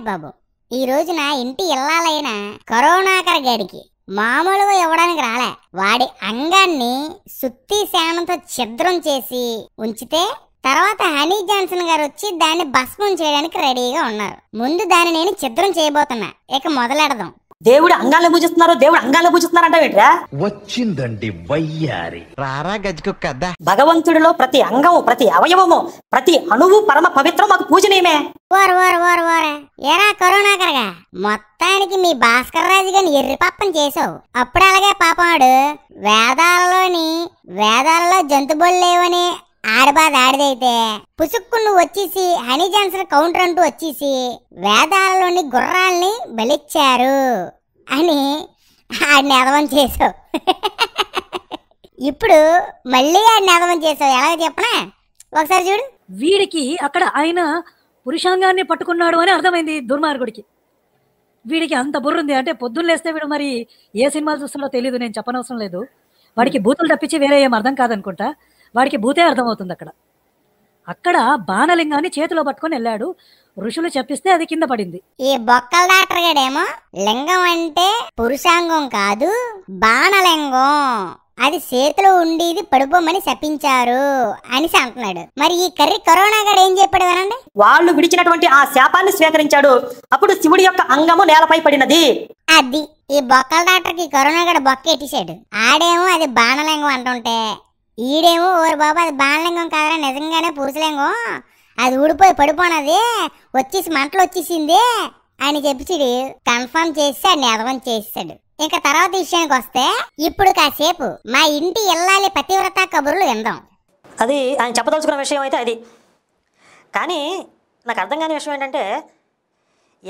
లేదు బాబు ఈ రోజున ఇంటి ఇల్లాలైన కరోనాకర్ గారికి మామూలుగా ఇవ్వడానికి రాలే వాడి అంగాన్ని సుత్తి శానంతో ఛిద్రం చేసి ఉంచితే తర్వాత హనీ జాన్సన్ గారు వచ్చి దాన్ని భస్మం చేయడానికి రెడీగా ఉన్నారు ముందు దాన్ని నేను ఛిద్రం చేయబోతున్నా ఇక మొదలెడదాం దేవుడు అంగాలను పూజిస్తున్నారు దేవుడు అంగాలను పూజిస్తున్నారు అంటావేంట్రా వచ్చిందండి వయ్యారి రారా గజ్జుకొక్కద్దా భగవంతుడిలో ప్రతి అంగము ప్రతి అవయవము ప్రతి అణువు పరమ పవిత్రం మాకు పూజనీయమే వారు ఓర్ వారు ఓర్ ఎరా కరోనా కరగా మొత్తానికి మీ భాస్కర్ రాజు గారిని ఎర్రి పాపం చేసావు అప్పుడు అలాగే పాపాడు వేదాలలోని వేదాలలో జంతుబులు లేవని ఆడబాద్ ఆడదైతే పుసుక్కు వచ్చేసి హనీ కౌంటర్ అంటూ వచ్చేసి వేదాలలోని గుర్రాల్ని బలిచ్చారు అని ఆడిని అదవం చేసావు ఇప్పుడు మళ్ళీ ఆడిని అదవం చేసావు ఎలా చెప్పనా ఒకసారి చూడు వీడికి అక్కడ ఆయన పురుషాంగాన్ని పట్టుకున్నాడు అని అర్థమైంది దుర్మార్గుడికి వీడికి అంత బుర్రుంది అంటే పొద్దున్నేస్తే వీడు మరి ఏ సినిమాలు చూస్తున్నాడో తెలియదు నేను చెప్పనవసరం లేదు వాడికి బూతులు తప్పించి వేరే ఏం అర్థం కాదనుకుంటా వాడికి భూతే అర్థమవుతుంది అక్కడ అక్కడ బాణలింగాన్ని చేతిలో పట్టుకొని వెళ్ళాడు ఋషులు చెప్పిస్తే అది కింద పడింది ఈ బొక్కల డాక్టర్ గడేమో లింగం అంటే పురుషాంగం కాదు బాణలింగం అది చేతిలో ఉండేది పడిపోమని శపించారు అని అంటున్నాడు మరి ఈ కర్రీ కరోనా గడ ఏం చెప్పాడు వినండి వాళ్ళు విడిచినటువంటి ఆ శాపాన్ని స్వీకరించాడు అప్పుడు శివుడి యొక్క అంగము నేలపై పడినది అది ఈ బొక్కల డాక్టర్ కి కరోనా గడ బొక్క ఎట్టిసాడు ఆడేమో అది బాణలింగం అంటుంటే ఈడేమో ఓరు బాబు అది బాణలింగం కాదరా నిజంగానే పురుషలింగం అది ఊడిపోయి పడిపోనది వచ్చేసి మంటలు వచ్చేసింది అని చెప్పి కన్ఫర్మ్ చేసి చేసాడు నిధవం చేసాడు ఇంకా తర్వాత విషయానికి వస్తే ఇప్పుడు కాసేపు మా ఇంటి ఇల్లాలి పతివ్రత కబుర్లు విందాం అది ఆయన చెప్పదలుచుకున్న విషయం అయితే అది కానీ నాకు అర్థం కాని విషయం ఏంటంటే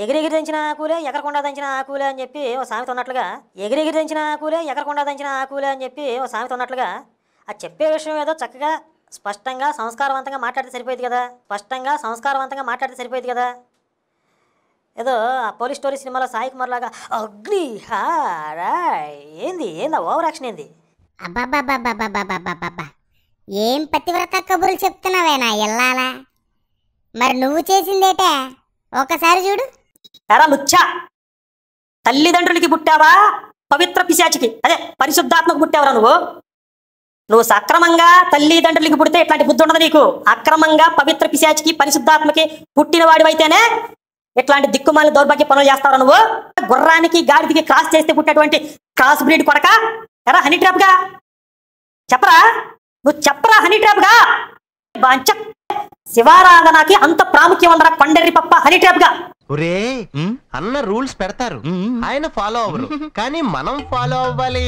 ఎగిరెగిరి దంచిన ఆకులే ఎగరకుండా దంచిన ఆకులే అని చెప్పి ఓ సామెత ఉన్నట్లుగా ఎగిరెగిరి దంచిన ఆకులే ఎగరకుండా దంచిన ఆకులే అని చెప్పి ఓ సామెత ఉన్నట్లుగా ఆ చెప్పే విషయం ఏదో చక్కగా స్పష్టంగా సంస్కారవంతంగా మాట్లాడితే సరిపోయేది కదా స్పష్టంగా సంస్కారవంతంగా మాట్లాడితే సరిపోయేది కదా ఏదో ఆ పోలీస్ స్టోరీ సినిమాలో సాయి కుమార్ లాగా అగ్ని ఏంది ఏందా ఓవర్ యాక్షన్ ఏంది ఏం పతివ్రత కబుర్లు చెప్తున్నావేనా నా ఎల్లాలా మరి నువ్వు చేసిందేటే ఒకసారి చూడు ఎరా ముచ్చా తల్లిదండ్రులకి పుట్టావా పవిత్ర పిశాచికి అదే పరిశుద్ధాత్మకు పుట్టావరా నువ్వు నువ్వు సక్రమంగా తల్లిదండ్రులకి పుడితే ఇట్లాంటి బుద్ధి ఉండదు నీకు అక్రమంగా పవిత్ర పిశాచికి పరిశుద్ధాత్మకి పుట్టినవాడివైతేనే ఇట్లాంటి దిక్కుమాలిన దౌర్భాగ్య పనులు చేస్తావు నువ్వు గుర్రానికి గాడిదికి క్రాస్ చేస్తే పుట్టినటువంటి క్రాస్ బ్రీడ్ కొడక ఎరా హనీ ట్రాప్గా చెప్పరా నువ్వు చెప్పరా హనీ ట్రాప్గా శివారాధనకి అంత ప్రాముఖ్యం అందరా కొండర్రి పప్ప హనీ ట్రాప్గా ఒరే అన్న రూల్స్ పెడతారు ఆయన ఫాలో అవ్వరు కానీ మనం ఫాలో అవ్వాలి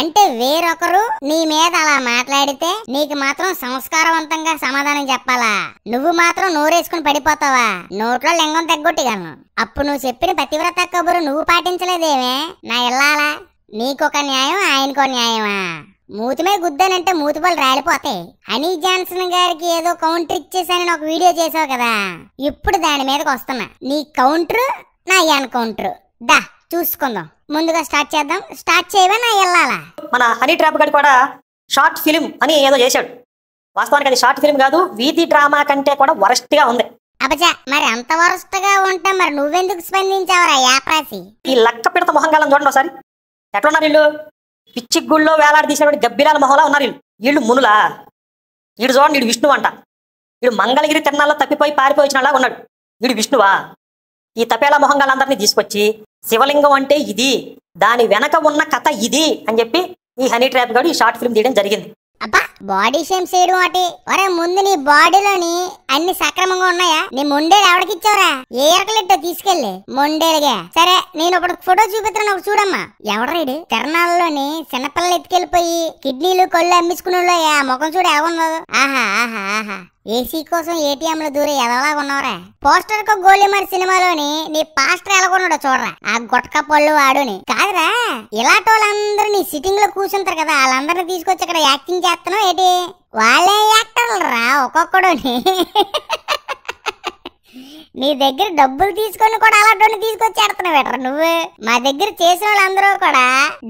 అంటే వేరొకరు నీ మీద అలా మాట్లాడితే నీకు మాత్రం సంస్కారవంతంగా సమాధానం చెప్పాలా నువ్వు మాత్రం నోరేసుకుని పడిపోతావా నోట్లో లింగం తగ్గొట్టిగాను అప్పుడు నువ్వు చెప్పిన పతివ్రత కబురు నువ్వు పాటించలేదేమే నా ఇల్లాలా నీకొక న్యాయం ఆయనకో న్యాయమా మూతిమే గుద్దానంటే మూతిపళ్ళు రాలిపోతాయి హనీ జాన్సన్ గారికి ఏదో కౌంటర్ ఇచ్చేసానని ఒక వీడియో చేసావు కదా ఇప్పుడు దాని మీదకి వస్తున్నా నీ కౌంటర్ నా కౌంటర్ దా చూసుకుందాం ముందుగా స్టార్ట్ చేద్దాం స్టార్ట్ చేయవే నా వెళ్ళాలా మన హనీ ట్రాప్ గడి కూడా షార్ట్ ఫిలిం అని ఏదో చేశాడు వాస్తవానికి అది షార్ట్ ఫిలిం కాదు వీధి డ్రామా కంటే కూడా వరస్ట్ గా ఉంది అబజా మరి అంత వరస్ట్ గా ఉంటే మరి నువ్వెందుకు స్పందించావురా యాప్రాసి ఈ లక్క పిడత మొహంగాలను చూడండి ఒకసారి ఉన్నారు వీళ్ళు పిచ్చి గుళ్ళో వేలాడదీసినటువంటి గబ్బిరాల మొహలా ఉన్నారు వీళ్ళు వీళ్ళు మునులా వీడు చూడండి వీడు విష్ణువు అంట వీడు మంగళగిరి తిరణాల్లో తప్పిపోయి పారిపోయినలా ఉన్నాడు వీడు విష్ణువా ఈ తపేలా మొహంగాలందరినీ తీసుకొచ్చి శివలింగం అంటే ఇది దాని వెనక ఉన్న కథ ఇది అని చెప్పి ఈ హనీ ట్రాప్ గాడు ఈ షార్ట్ ఫిల్మ్ తీయడం జరిగింది అబ్బా బాడీ షేమ్ చేయడం ఒకటి ఒరే ముందు నీ బాడీలోని అన్ని సక్రమంగా ఉన్నాయా నీ మొండేలు ఎవడకిచ్చావురా ఏ ఎరకలెట్టో తీసుకెళ్ళి మొండేలుగా సరే నేను ఒకటి ఫోటో చూపిస్తాను ఒక చూడమ్మా ఎవడరాడు తిరణాలలోని చిన్నపిల్లలు ఎత్తుకెళ్ళిపోయి కిడ్నీలు కళ్ళు అమ్మించుకునే ఆ ముఖం చూడు ఏమన్నదో ఆహా ఆహా ఆహా ఏసీ కోసం ఏటీఎంలు దూరం ఎలా ఉన్నావురా పోస్టర్ కు గోలిమర్ సినిమాలోని నీ పాస్టర్ ఎలాగొన్నాడో చూడరా ఆ గుట్క పళ్ళు వాడుని కాదురా ఇలాంటి వాళ్ళందరూ నీ సిట్టింగ్ లో కూర్చుంటారు కదా వాళ్ళందరినీ తీసుకొచ్చి ఇక్కడ యాక్టింగ్ చేస్తున్నావు ఏంటి వాళ్ళే యాక్టర్లు రా ఒక్కొక్కడుని నీ దగ్గర డబ్బులు తీసుకొని కూడా అలాంటి తీసుకొచ్చి ఆడుతున్నావు నువ్వు మా దగ్గర చేసిన వాళ్ళందరూ కూడా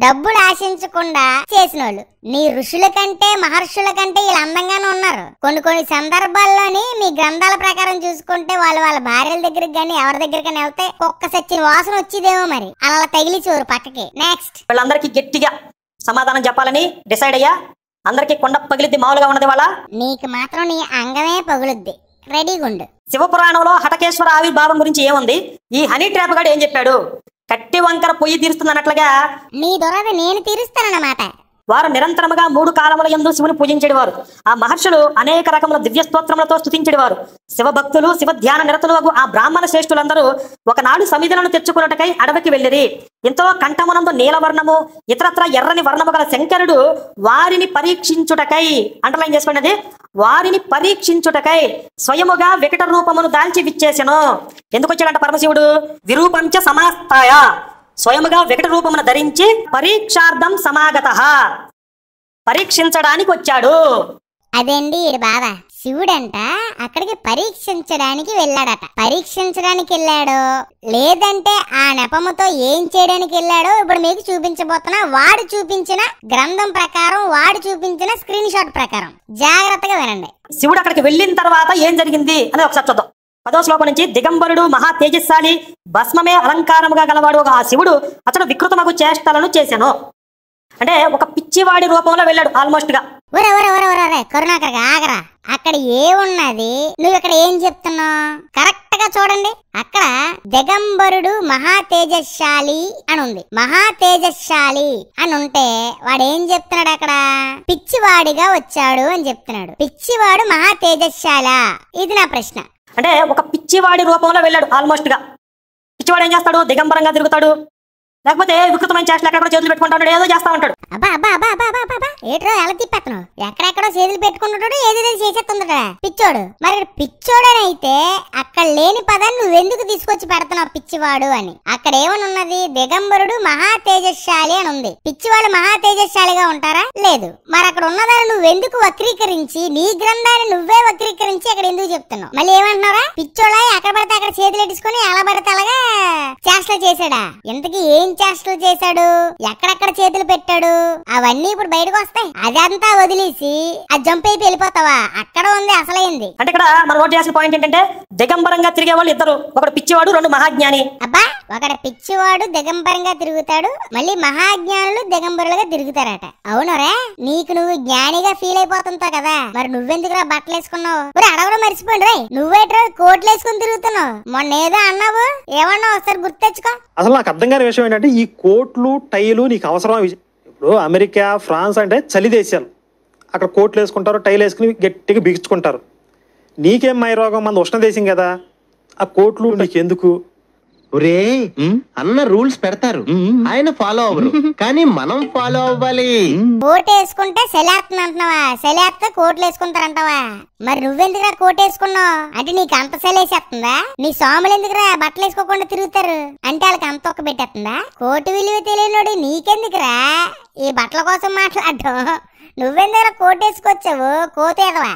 డబ్బులు ఆశించకుండా చేసిన వాళ్ళు నీ ఋషుల కంటే మహర్షుల కంటే వీళ్ళు అందంగానే ఉన్నారు కొన్ని కొన్ని సందర్భాల్లోని మీ గ్రంథాల ప్రకారం చూసుకుంటే వాళ్ళు వాళ్ళ భార్యల దగ్గర కానీ ఎవరి దగ్గరికైనా వెళ్తే ఒక్క సచ్చిన వాసన వచ్చిదేమో మరి అలా తగిలిచోరు పక్కకి నెక్స్ట్ వీళ్ళందరికీ గట్టిగా సమాధానం చెప్పాలని డిసైడ్ అయ్యా అందరికీ కొండ పగిలిద్ది మామూలుగా ఉన్నది వాళ్ళ నీకు మాత్రం నీ అంగమే పగులుద్ది రెడీగా ఉండు శివపురాణంలో హటకేశ్వర ఆవిర్భావం గురించి ఏముంది ఈ హనీ ట్రాప్ గాడు ఏం చెప్పాడు కట్టి వంకర పొయ్యి తీరుస్తుంది అన్నట్లుగా నీ దొరద నేను తీరుస్తానన్నమాట వారు నిరంతరముగా మూడు కాలముల ఎందు శివుని పూజించేవారు ఆ మహర్షులు అనేక రకముల దివ్య స్తోత్రములతో స్థుతించేవారు శివభక్తులు శివ ధ్యాన నిరతులకు ఆ బ్రాహ్మణ శ్రేష్ఠులందరూ ఒకనాడు సమిధులను తెచ్చుకున్నటకై అడవికి వెళ్ళిరి ఎంతో కంఠమునందు నీలవర్ణము ఇతరత్ర ఎర్రని వర్ణము గల శంకరుడు వారిని పరీక్షించుటకై అండర్లైన్ చేసుకున్నది వారిని పరీక్షించుటకై స్వయముగా వికట రూపమును దాల్చి విచ్చేసెను ఎందుకు వచ్చాడంట పరమశివుడు విరూపంచ సమాస్తాయ స్వయముగా వికట రూపమును ధరించి పరీక్షార్థం సమాగత పరీక్షించడానికి వచ్చాడు అదేండి బాబా శివుడంట అక్కడికి పరీక్షించడానికి వెళ్ళాడట పరీక్షించడానికి వెళ్ళాడు లేదంటే ఆ నెపముతో ఏం చేయడానికి వెళ్ళాడో ఇప్పుడు మీకు చూపించబోతున్నా వాడు చూపించిన గ్రంథం ప్రకారం వాడు చూపించిన స్క్రీన్ షాట్ ప్రకారం జాగ్రత్తగా వినండి శివుడు అక్కడికి వెళ్ళిన తర్వాత ఏం జరిగింది అని ఒకసారి చూద్దాం పదో శ్లోకం నుంచి దిగంబరుడు మహా తేజస్సాలి భస్మమే అలంకారముగా గలవాడు ఆ శివుడు అతడు వికృతమగు చేష్టలను చేశాను అంటే ఒక పిచ్చివాడి రూపంలో వెళ్ళాడు ఆల్మోస్ట్ గా కరుణాకర్ ఆగరా అక్కడ ఏమున్నది నువ్వు ఇక్కడ ఏం చెప్తున్నావు కరెక్ట్ గా చూడండి అక్కడ దిగంబరుడు మహా తేజశాలి అని ఉంది మహా తేజశాలి అని ఉంటే వాడు ఏం చెప్తున్నాడు అక్కడ పిచ్చివాడిగా వచ్చాడు అని చెప్తున్నాడు పిచ్చివాడు మహా తేజశాల ఇది నా ప్రశ్న అంటే ఒక పిచ్చివాడి రూపంలో వెళ్ళాడు ఆల్మోస్ట్గా పిచ్చివాడు ఏం చేస్తాడు దిగంబరంగా తిరుగుతాడు లేకపోతే వికృతమైన చేష్టలు ఎక్కడ చేతులు పెట్టుకుంటాడు ఏదో చేస్తా ఉంటాడు అబ్బా అబ్బా అబ్బా అబ్బా అబ్బా అబ్బా ఏట్రో ఎలా తిప్పేస్తున్నావు ఎక్కడెక్కడో చేతులు పెట్టుకుంటున్నాడు ఏదేదో చేసేస్తుందట పిచ్చోడు మరి పిచ్చోడని అయితే అక్కడ లేని పదాన్ని నువ్వెందుకు తీసుకొచ్చి పెడుతున్నావు పిచ్చివాడు అని అక్కడ ఏమనున్నది ఉన్నది దిగంబరుడు మహా తేజశాలి అని ఉంది పిచ్చివాళ్ళు మహా తేజశాలిగా ఉంటారా లేదు మరి అక్కడ ఉన్నదాన్ని నువ్వెందుకు వక్రీకరించి నీ గ్రంథాన్ని నువ్వే వక్రీకరించి అక్కడ ఎందుకు చెప్తున్నావు మళ్ళీ ఏమంటున్నారా పిచ్చోళ్ళ ఎక్కడ పడితే అక్కడ చేతులు ఎట్టుకుని ఎలా పడితే అలాగా చేసాడా చేశాడా ఇంతకీ ఏం చేష్టలు చేశాడు ఎక్కడెక్కడ చేతులు పెట్టాడు అవన్నీ ఇప్పుడు బయటకు వస్తాయి అదంతా వదిలేసి ఆ జంప్ అయిపోయి వెళ్ళిపోతావా అక్కడ ఉంది అసలైంది అంటే ఇక్కడ మన నోట్ చేసిన పాయింట్ ఏంటంటే దిగంబరంగా తిరిగే వాళ్ళు ఇద్దరు ఒకటి పిచ్చివాడు రెండు మహాజ్ఞాని అబ్బా ఒకటి పిచ్చివాడు దిగంబరంగా తిరుగుతాడు మళ్ళీ మహాజ్ఞానులు దిగంబరులుగా తిరుగుతారట అవునరే నీకు నువ్వు జ్ఞానిగా ఫీల్ అయిపోతుంటావు కదా మరి రా బట్టలు వేసుకున్నావు మరి అడగడం మర్చిపోండి రే నువ్వేట్రా కోట్లు వేసుకుని తిరుగుతున్నావు మొన్న ఏదో అన్నావు ఏమన్నా ఒకసారి గుర్తెచ్చుకో అసలు నాకు అర్థం కాని విషయం ఏంటంటే ఈ కోట్లు టైలు నీకు అవసరం ఇప్పుడు అమెరికా ఫ్రాన్స్ అంటే చలి దేశాలు అక్కడ కోట్లు వేసుకుంటారు టైలు వేసుకుని గట్టిగా బిగుచుకుంటారు నీకేం రోగం మంది ఉష్ణ దేశం కదా ఆ కోట్లు నీకెందుకు ఒరే అన్న రూల్స్ పెడతారు ఆయన ఫాలో అవ్వరు కానీ మనం ఫాలో అవ్వాలి కోట్ వేసుకుంటే సెలాక్తుంది అంటున్నావా సెలాక్తే కోట్లు అంటావా మరి నువ్వెందుకురా కోట్ వేసుకున్నావు అంటే నీకు అంత సెలేసేస్తుందా నీ సాములు ఎందుకురా బట్టలు వేసుకోకుండా తిరుగుతారు అంటే వాళ్ళకి అంత ఒక్క పెట్టేస్తుందా కోటు విలువ తెలియనోడు నీకెందుకురా ఈ బట్టల కోసం మాట్లాడటం నువ్వెందుకు కోట్ వేసుకొచ్చావు కోతేదవా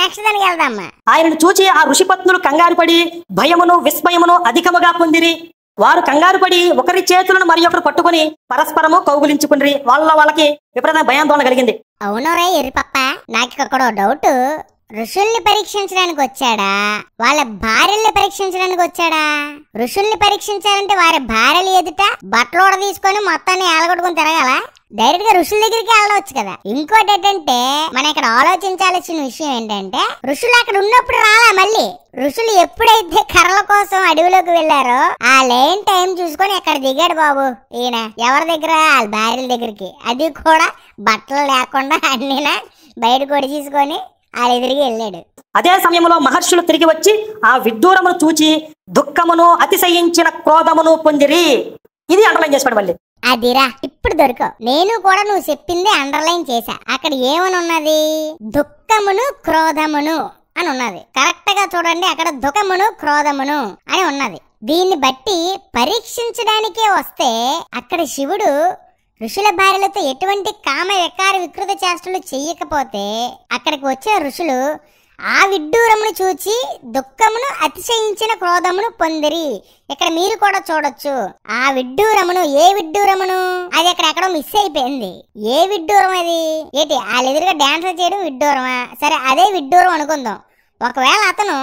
నెక్స్ట్ దానికి వెళ్దామా ఆయనను చూచి ఆ ఋషిపత్నులు కంగారు పడి భయమును విస్మయమును అధికముగా పొందిరి వారు కంగారు పడి ఒకరి చేతులను మరి ఒకరు పట్టుకుని పరస్పరము కౌగులించుకుని వాళ్ళ వాళ్ళకి విపరీత భయాందోళన కలిగింది అవును రే పప్ప నాకు ఇక్కడ డౌట్ ఋషుల్ని పరీక్షించడానికి వచ్చాడా వాళ్ళ భార్యల్ని పరీక్షించడానికి వచ్చాడా ఋషుల్ని పరీక్షించాలంటే వారి భార్యలు ఎదుట బట్టలు తీసుకొని మొత్తాన్ని ఏలగొట్టుకుని తిరగాల డైరెక్ట్ గా ఋషుల దగ్గరికి వెళ్ళవచ్చు కదా ఇంకోటి ఏంటంటే మనం ఇక్కడ ఆలోచించాల్సిన విషయం ఏంటంటే ఋషులు అక్కడ ఉన్నప్పుడు రాలా మళ్ళీ ఋషులు ఎప్పుడైతే కర్రల కోసం అడవిలోకి వెళ్లారో ఆ లైన్ టైం చూసుకొని ఎక్కడ దిగాడు బాబు ఈయన ఎవరి దగ్గర వాళ్ళ భార్యల దగ్గరికి అది కూడా బట్టలు లేకుండా అన్ని బయట కొడి తీసుకొని వాళ్ళ ఎదురికి వెళ్ళాడు అదే సమయంలో మహర్షులు తిరిగి వచ్చి ఆ విడ్డూరమును చూచి దుఃఖమును అతిశయించిన క్రోధమును పొందిరి ఇది అండర్లైన్ చేసుకోండి మళ్ళీ అదిరా ఇప్పుడు దొరకవు నేను కూడా నువ్వు చెప్పింది అండర్లైన్ చేశా అక్కడ ఏమనున్నది దుఃఖమును క్రోధమును అని ఉన్నది కరెక్ట్ గా చూడండి అక్కడ దుఃఖమును క్రోధమును అని ఉన్నది దీన్ని బట్టి పరీక్షించడానికే వస్తే అక్కడ శివుడు ఋషుల భార్యలతో ఎటువంటి కామ వికార వికృత చేష్టలు చెయ్యకపోతే అక్కడికి వచ్చే ఋషులు ఆ విడ్డూరమును చూచి దుఃఖమును అతిశయించిన క్రోధమును పొందిరి ఇక్కడ మీరు కూడా చూడొచ్చు ఆ విడ్డూరమును ఏ విడ్డూరమును అది అక్కడ మిస్ అయిపోయింది ఏ విడ్డూరం అది ఏంటి వాళ్ళెదురుగా డాన్స్ చేయడం విడ్డూరమా సరే అదే విడ్డూరం అనుకుందాం ఒకవేళ అతను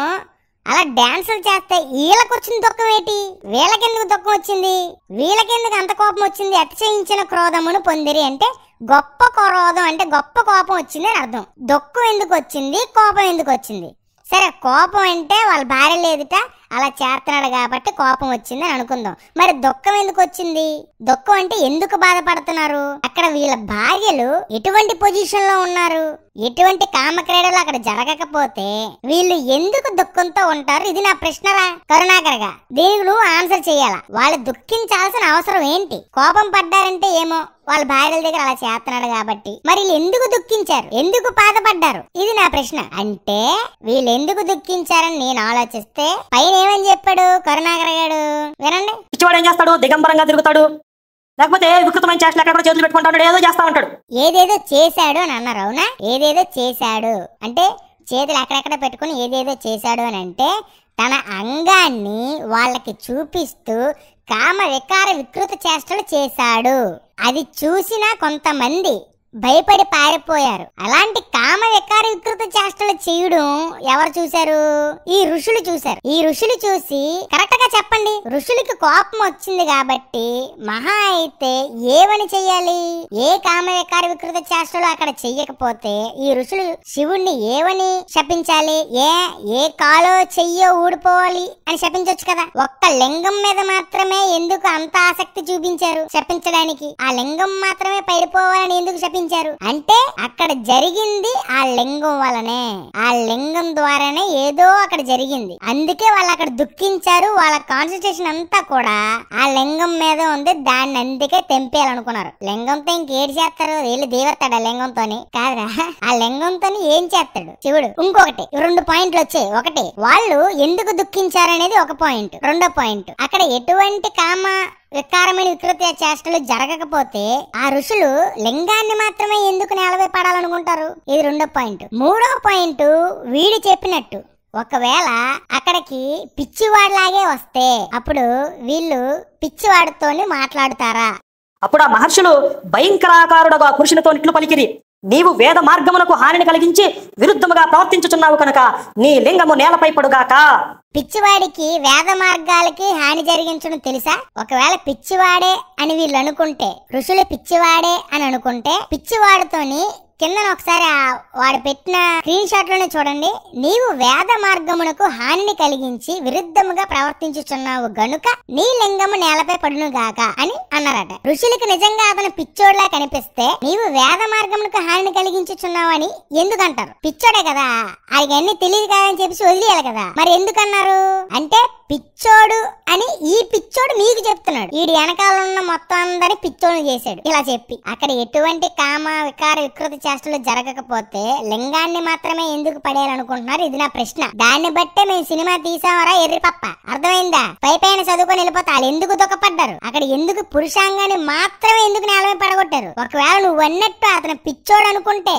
అలా డాన్సులు చేస్తే వీళ్ళకు వచ్చిన దుఃఖం ఏంటి వీళ్ళకెందుకు దుఃఖం వచ్చింది వీళ్ళకెందుకు అంత కోపం వచ్చింది అతిశయించిన క్రోధమును పొందిరి అంటే గొప్ప క్రోధం అంటే గొప్ప కోపం వచ్చింది అని అర్థం దుఃఖం ఎందుకు వచ్చింది కోపం ఎందుకు వచ్చింది సరే కోపం అంటే వాళ్ళ భార్య లేదుట అలా చేస్తున్నాడు కాబట్టి కోపం వచ్చిందని అనుకుందాం మరి దుఃఖం ఎందుకు వచ్చింది దుఃఖం అంటే ఎందుకు బాధపడుతున్నారు అక్కడ వీళ్ళ భార్యలు ఎటువంటి పొజిషన్ లో ఉన్నారు ఎటువంటి కామక్రీడలు అక్కడ జరగకపోతే వీళ్ళు ఎందుకు దుఃఖంతో ఉంటారు ఇది నా ప్రశ్నరా కరుణాకరగా దీనికి నువ్వు ఆన్సర్ చేయాలా వాళ్ళు దుఃఖించాల్సిన అవసరం ఏంటి కోపం పడ్డారంటే ఏమో వాళ్ళ భార్యల దగ్గర అలా చేస్తున్నాడు కాబట్టి మరి వీళ్ళు ఎందుకు దుఃఖించారు ఎందుకు బాధపడ్డారు ఇది నా ప్రశ్న అంటే వీళ్ళు ఎందుకు దుఃఖించారని నేను ఆలోచిస్తే పైన ఏమని చెప్పాడు కరుణాకర్ గారు వినండి పిచ్చివాడు ఏం చేస్తాడు దిగంబరంగా తిరుగుతాడు లేకపోతే వికృతమైన చేష్టలు ఎక్కడ చేతులు పెట్టుకుంటాడు ఏదో చేస్తా ఉంటాడు ఏదేదో చేశాడు అని అన్నారు అవునా ఏదేదో చేశాడు అంటే చేతులు ఎక్కడెక్కడ పెట్టుకుని ఏదేదో చేశాడు అని అంటే తన అంగాన్ని వాళ్ళకి చూపిస్తూ కామ వికార వికృత చేష్టలు చేశాడు అది చూసిన కొంతమంది భయపడి పారిపోయారు అలాంటి కామ వికార వికృత చేష్టలు చేయడం ఎవరు చూశారు ఈ ఋషులు చూశారు ఈ ఋషులు చూసి కరెక్ట్ గా చెప్పండి ఋషులకి కోపం వచ్చింది కాబట్టి మహా అయితే ఏమని చెయ్యాలి ఏ కామ వికార వికృత చేష్టలు అక్కడ చెయ్యకపోతే ఈ ఋషులు శివుణ్ణి ఏమని శపించాలి ఏ ఏ కాలో చెయ్యో ఊడిపోవాలి అని శపించవచ్చు కదా ఒక్క లింగం మీద మాత్రమే ఎందుకు అంత ఆసక్తి చూపించారు శపించడానికి ఆ లింగం మాత్రమే పడిపోవాలని ఎందుకు శపించారు నిర్ణయించారు అంటే అక్కడ జరిగింది ఆ లింగం వలనే ఆ లింగం ద్వారానే ఏదో అక్కడ జరిగింది అందుకే వాళ్ళు అక్కడ దుఃఖించారు వాళ్ళ కాన్సన్ట్రేషన్ అంతా కూడా ఆ లింగం మీద ఉంది దాన్ని అందుకే తెంపేయాలనుకున్నారు లింగంతో ఇంకేడు చేస్తారు వీళ్ళు దేవత్తాడు ఆ లింగంతో కాదురా ఆ లింగంతో ఏం చేస్తాడు శివుడు ఇంకొకటి రెండు పాయింట్లు వచ్చాయి ఒకటి వాళ్ళు ఎందుకు దుఃఖించారు అనేది ఒక పాయింట్ రెండో పాయింట్ అక్కడ ఎటువంటి కామ వికారమైన వికృతి చేష్టలు జరగకపోతే ఆ ఋషులు లింగాన్ని మాత్రమే ఎందుకు నేలపై పడాలనుకుంటారు ఇది రెండో పాయింట్ మూడో పాయింట్ వీడి చెప్పినట్టు ఒకవేళ అక్కడికి పిచ్చివాడిలాగే వస్తే అప్పుడు వీళ్ళు పిచ్చివాడితోనే మాట్లాడుతారా అప్పుడు ఆ మహర్షులు భయంకరాకారుడగా పురుషులతో ఇట్లు పలికిరి నీవు వేద మార్గమునకు హానిని కలిగించి విరుద్ధముగా ప్రవర్తించుచున్నావు కనుక నీ లింగము నేలపై పడుగాక పిచ్చివాడికి వేద మార్గాలకి హాని జరిగించడం తెలుసా ఒకవేళ పిచ్చివాడే అని వీళ్ళు అనుకుంటే ఋషులు పిచ్చివాడే అని అనుకుంటే పిచ్చివాడితోని కింద ఒకసారి వాడు పెట్టిన స్క్రీన్ షాట్ లోనే చూడండి నీవు వేద మార్గమునకు హానిని కలిగించి విరుద్ధముగా ప్రవర్తించుచున్నావు గనుక నీ లింగము నేలపై పడును గాక అని అన్నారట ఋషులకు నిజంగా అతను పిచ్చోడ్లా కనిపిస్తే నీవు వేద మార్గమునకు హానిని కలిగించుచున్నావు అని ఎందుకంటారు పిచ్చోడే కదా అన్ని తెలియదు కదా అని చెప్పి వదిలేయాలి కదా మరి ఎందుకన్నారు అంటే పిచ్చోడు అని ఈ పిచ్చోడు మీకు చెప్తున్నాడు వీడి వెనకాల ఉన్న మొత్తం అందరి పిచ్చోడు చేశాడు ఇలా చెప్పి అక్కడ ఎటువంటి కామ వికార వికృతి చేష్టలు జరగకపోతే లింగాన్ని మాత్రమే ఎందుకు పడేయాలనుకుంటున్నారు ఇది నా ప్రశ్న దాన్ని బట్టే మేము సినిమా తీసామరా పప్ప అర్థమైందా పై పైన చదువుకొని వెళ్ళిపోతారు ఎందుకు దుఃఖపడ్డారు అక్కడ ఎందుకు పురుషాంగాన్ని మాత్రమే ఎందుకు నేల పడగొట్టారు ఒకవేళ నువ్వు అన్నట్టు అతను పిచ్చోడు అనుకుంటే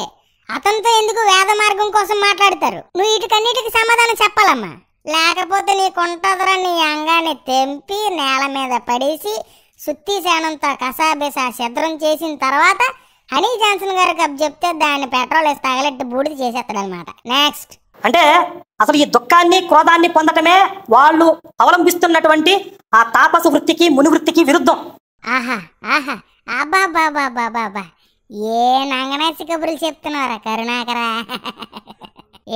అతనితో ఎందుకు వేద మార్గం కోసం మాట్లాడతారు నువ్వు వీటికన్నిటికి సమాధానం చెప్పాలమ్మా లేకపోతే నీ కొంటదరా నీ అంగాన్ని తెంపి నేల మీద పడేసి సుత్తి శానంతో కసాబేసా శద్రం చేసిన తర్వాత హనీ జాన్సన్ గారు కప్ చెప్తే దాన్ని పెట్రోల్ వేసి తగలెట్టి బూడిది చేసేస్తాడు అనమాట నెక్స్ట్ అంటే అసలు ఈ దుఃఖాన్ని క్రోధాన్ని పొందటమే వాళ్ళు అవలంబిస్తున్నటువంటి ఆ తాపస వృత్తికి ముని వృత్తికి విరుద్ధం ఆహా ఆహా అబ్బా బాబా బాబా బా ఏ నంగనాసి కబుర్లు చెప్తున్నారా కరుణాకరా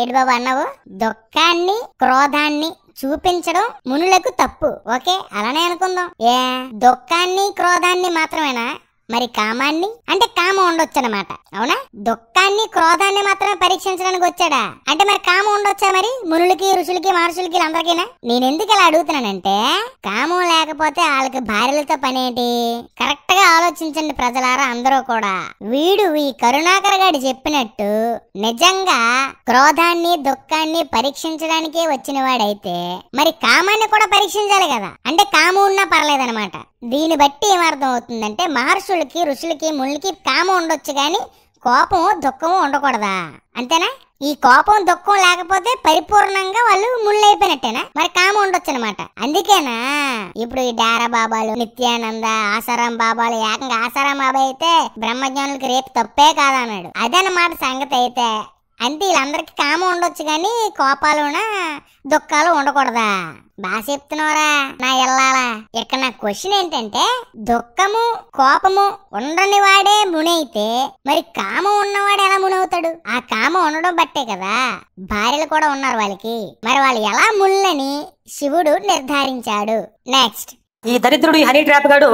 ఏడు బాబు అన్నావు దుఃఖాన్ని క్రోధాన్ని చూపించడం మునులకు తప్పు ఓకే అలానే అనుకుందాం ఏ దుఃఖాన్ని క్రోధాన్ని మాత్రమేనా మరి కామాన్ని అంటే కామం ఉండొచ్చు అనమాట అవునా దుఃఖాన్ని క్రోధాన్ని మాత్రమే పరీక్షించడానికి వచ్చాడా అంటే మరి కామం ఉండొచ్చా మరి మునులకి ఋషులకి మహర్షులకి అందరికీనా నేనెందుకు ఇలా అడుగుతున్నానంటే కామం లేకపోతే వాళ్ళకి భార్యలతో పనేటి కరెక్ట్ గా ఆలోచించండి ప్రజలారా అందరూ కూడా వీడు ఈ కరుణాకర్ గారు చెప్పినట్టు నిజంగా క్రోధాన్ని దుఃఖాన్ని పరీక్షించడానికే వచ్చిన వాడైతే మరి కామాన్ని కూడా పరీక్షించాలి కదా అంటే కామం ఉన్నా పర్లేదనమాట దీన్ని బట్టి ఏమర్థం అవుతుందంటే మహర్షులకి ఋషులకి ముళ్ళకి కామం ఉండొచ్చు కానీ కోపం దుఃఖము ఉండకూడదా అంతేనా ఈ కోపం దుఃఖం లేకపోతే పరిపూర్ణంగా వాళ్ళు అయిపోయినట్టేనా మరి కామం ఉండొచ్చు అనమాట అందుకేనా ఇప్పుడు ఈ డారా బాబాలు నిత్యానంద ఆసారాం బాబాలు ఏకంగా ఆసారాం బాబా అయితే బ్రహ్మజ్ఞానులకి రేపు తప్పే కాదన్నాడు అదనమాట సంగతి అయితే అంటే వీళ్ళందరికీ కామం ఉండొచ్చు కానీ కోపాలున దుఃఖాలు ఉండకూడదా బాగా చెప్తున్నారా నా ఎల్లాలా ఇక్కడ నా క్వశ్చన్ ఏంటంటే దుఃఖము కోపము ఉండని వాడే మునైతే మరి కామం ఉన్నవాడు ఎలా మునవుతాడు ఆ కామం ఉండడం బట్టే కదా భార్యలు కూడా ఉన్నారు వాళ్ళకి మరి వాళ్ళు ఎలా ముళ్ళని శివుడు నిర్ధారించాడు నెక్స్ట్ ఈ దరిద్రుడు ఈ హనీ ట్రాప్ గాడు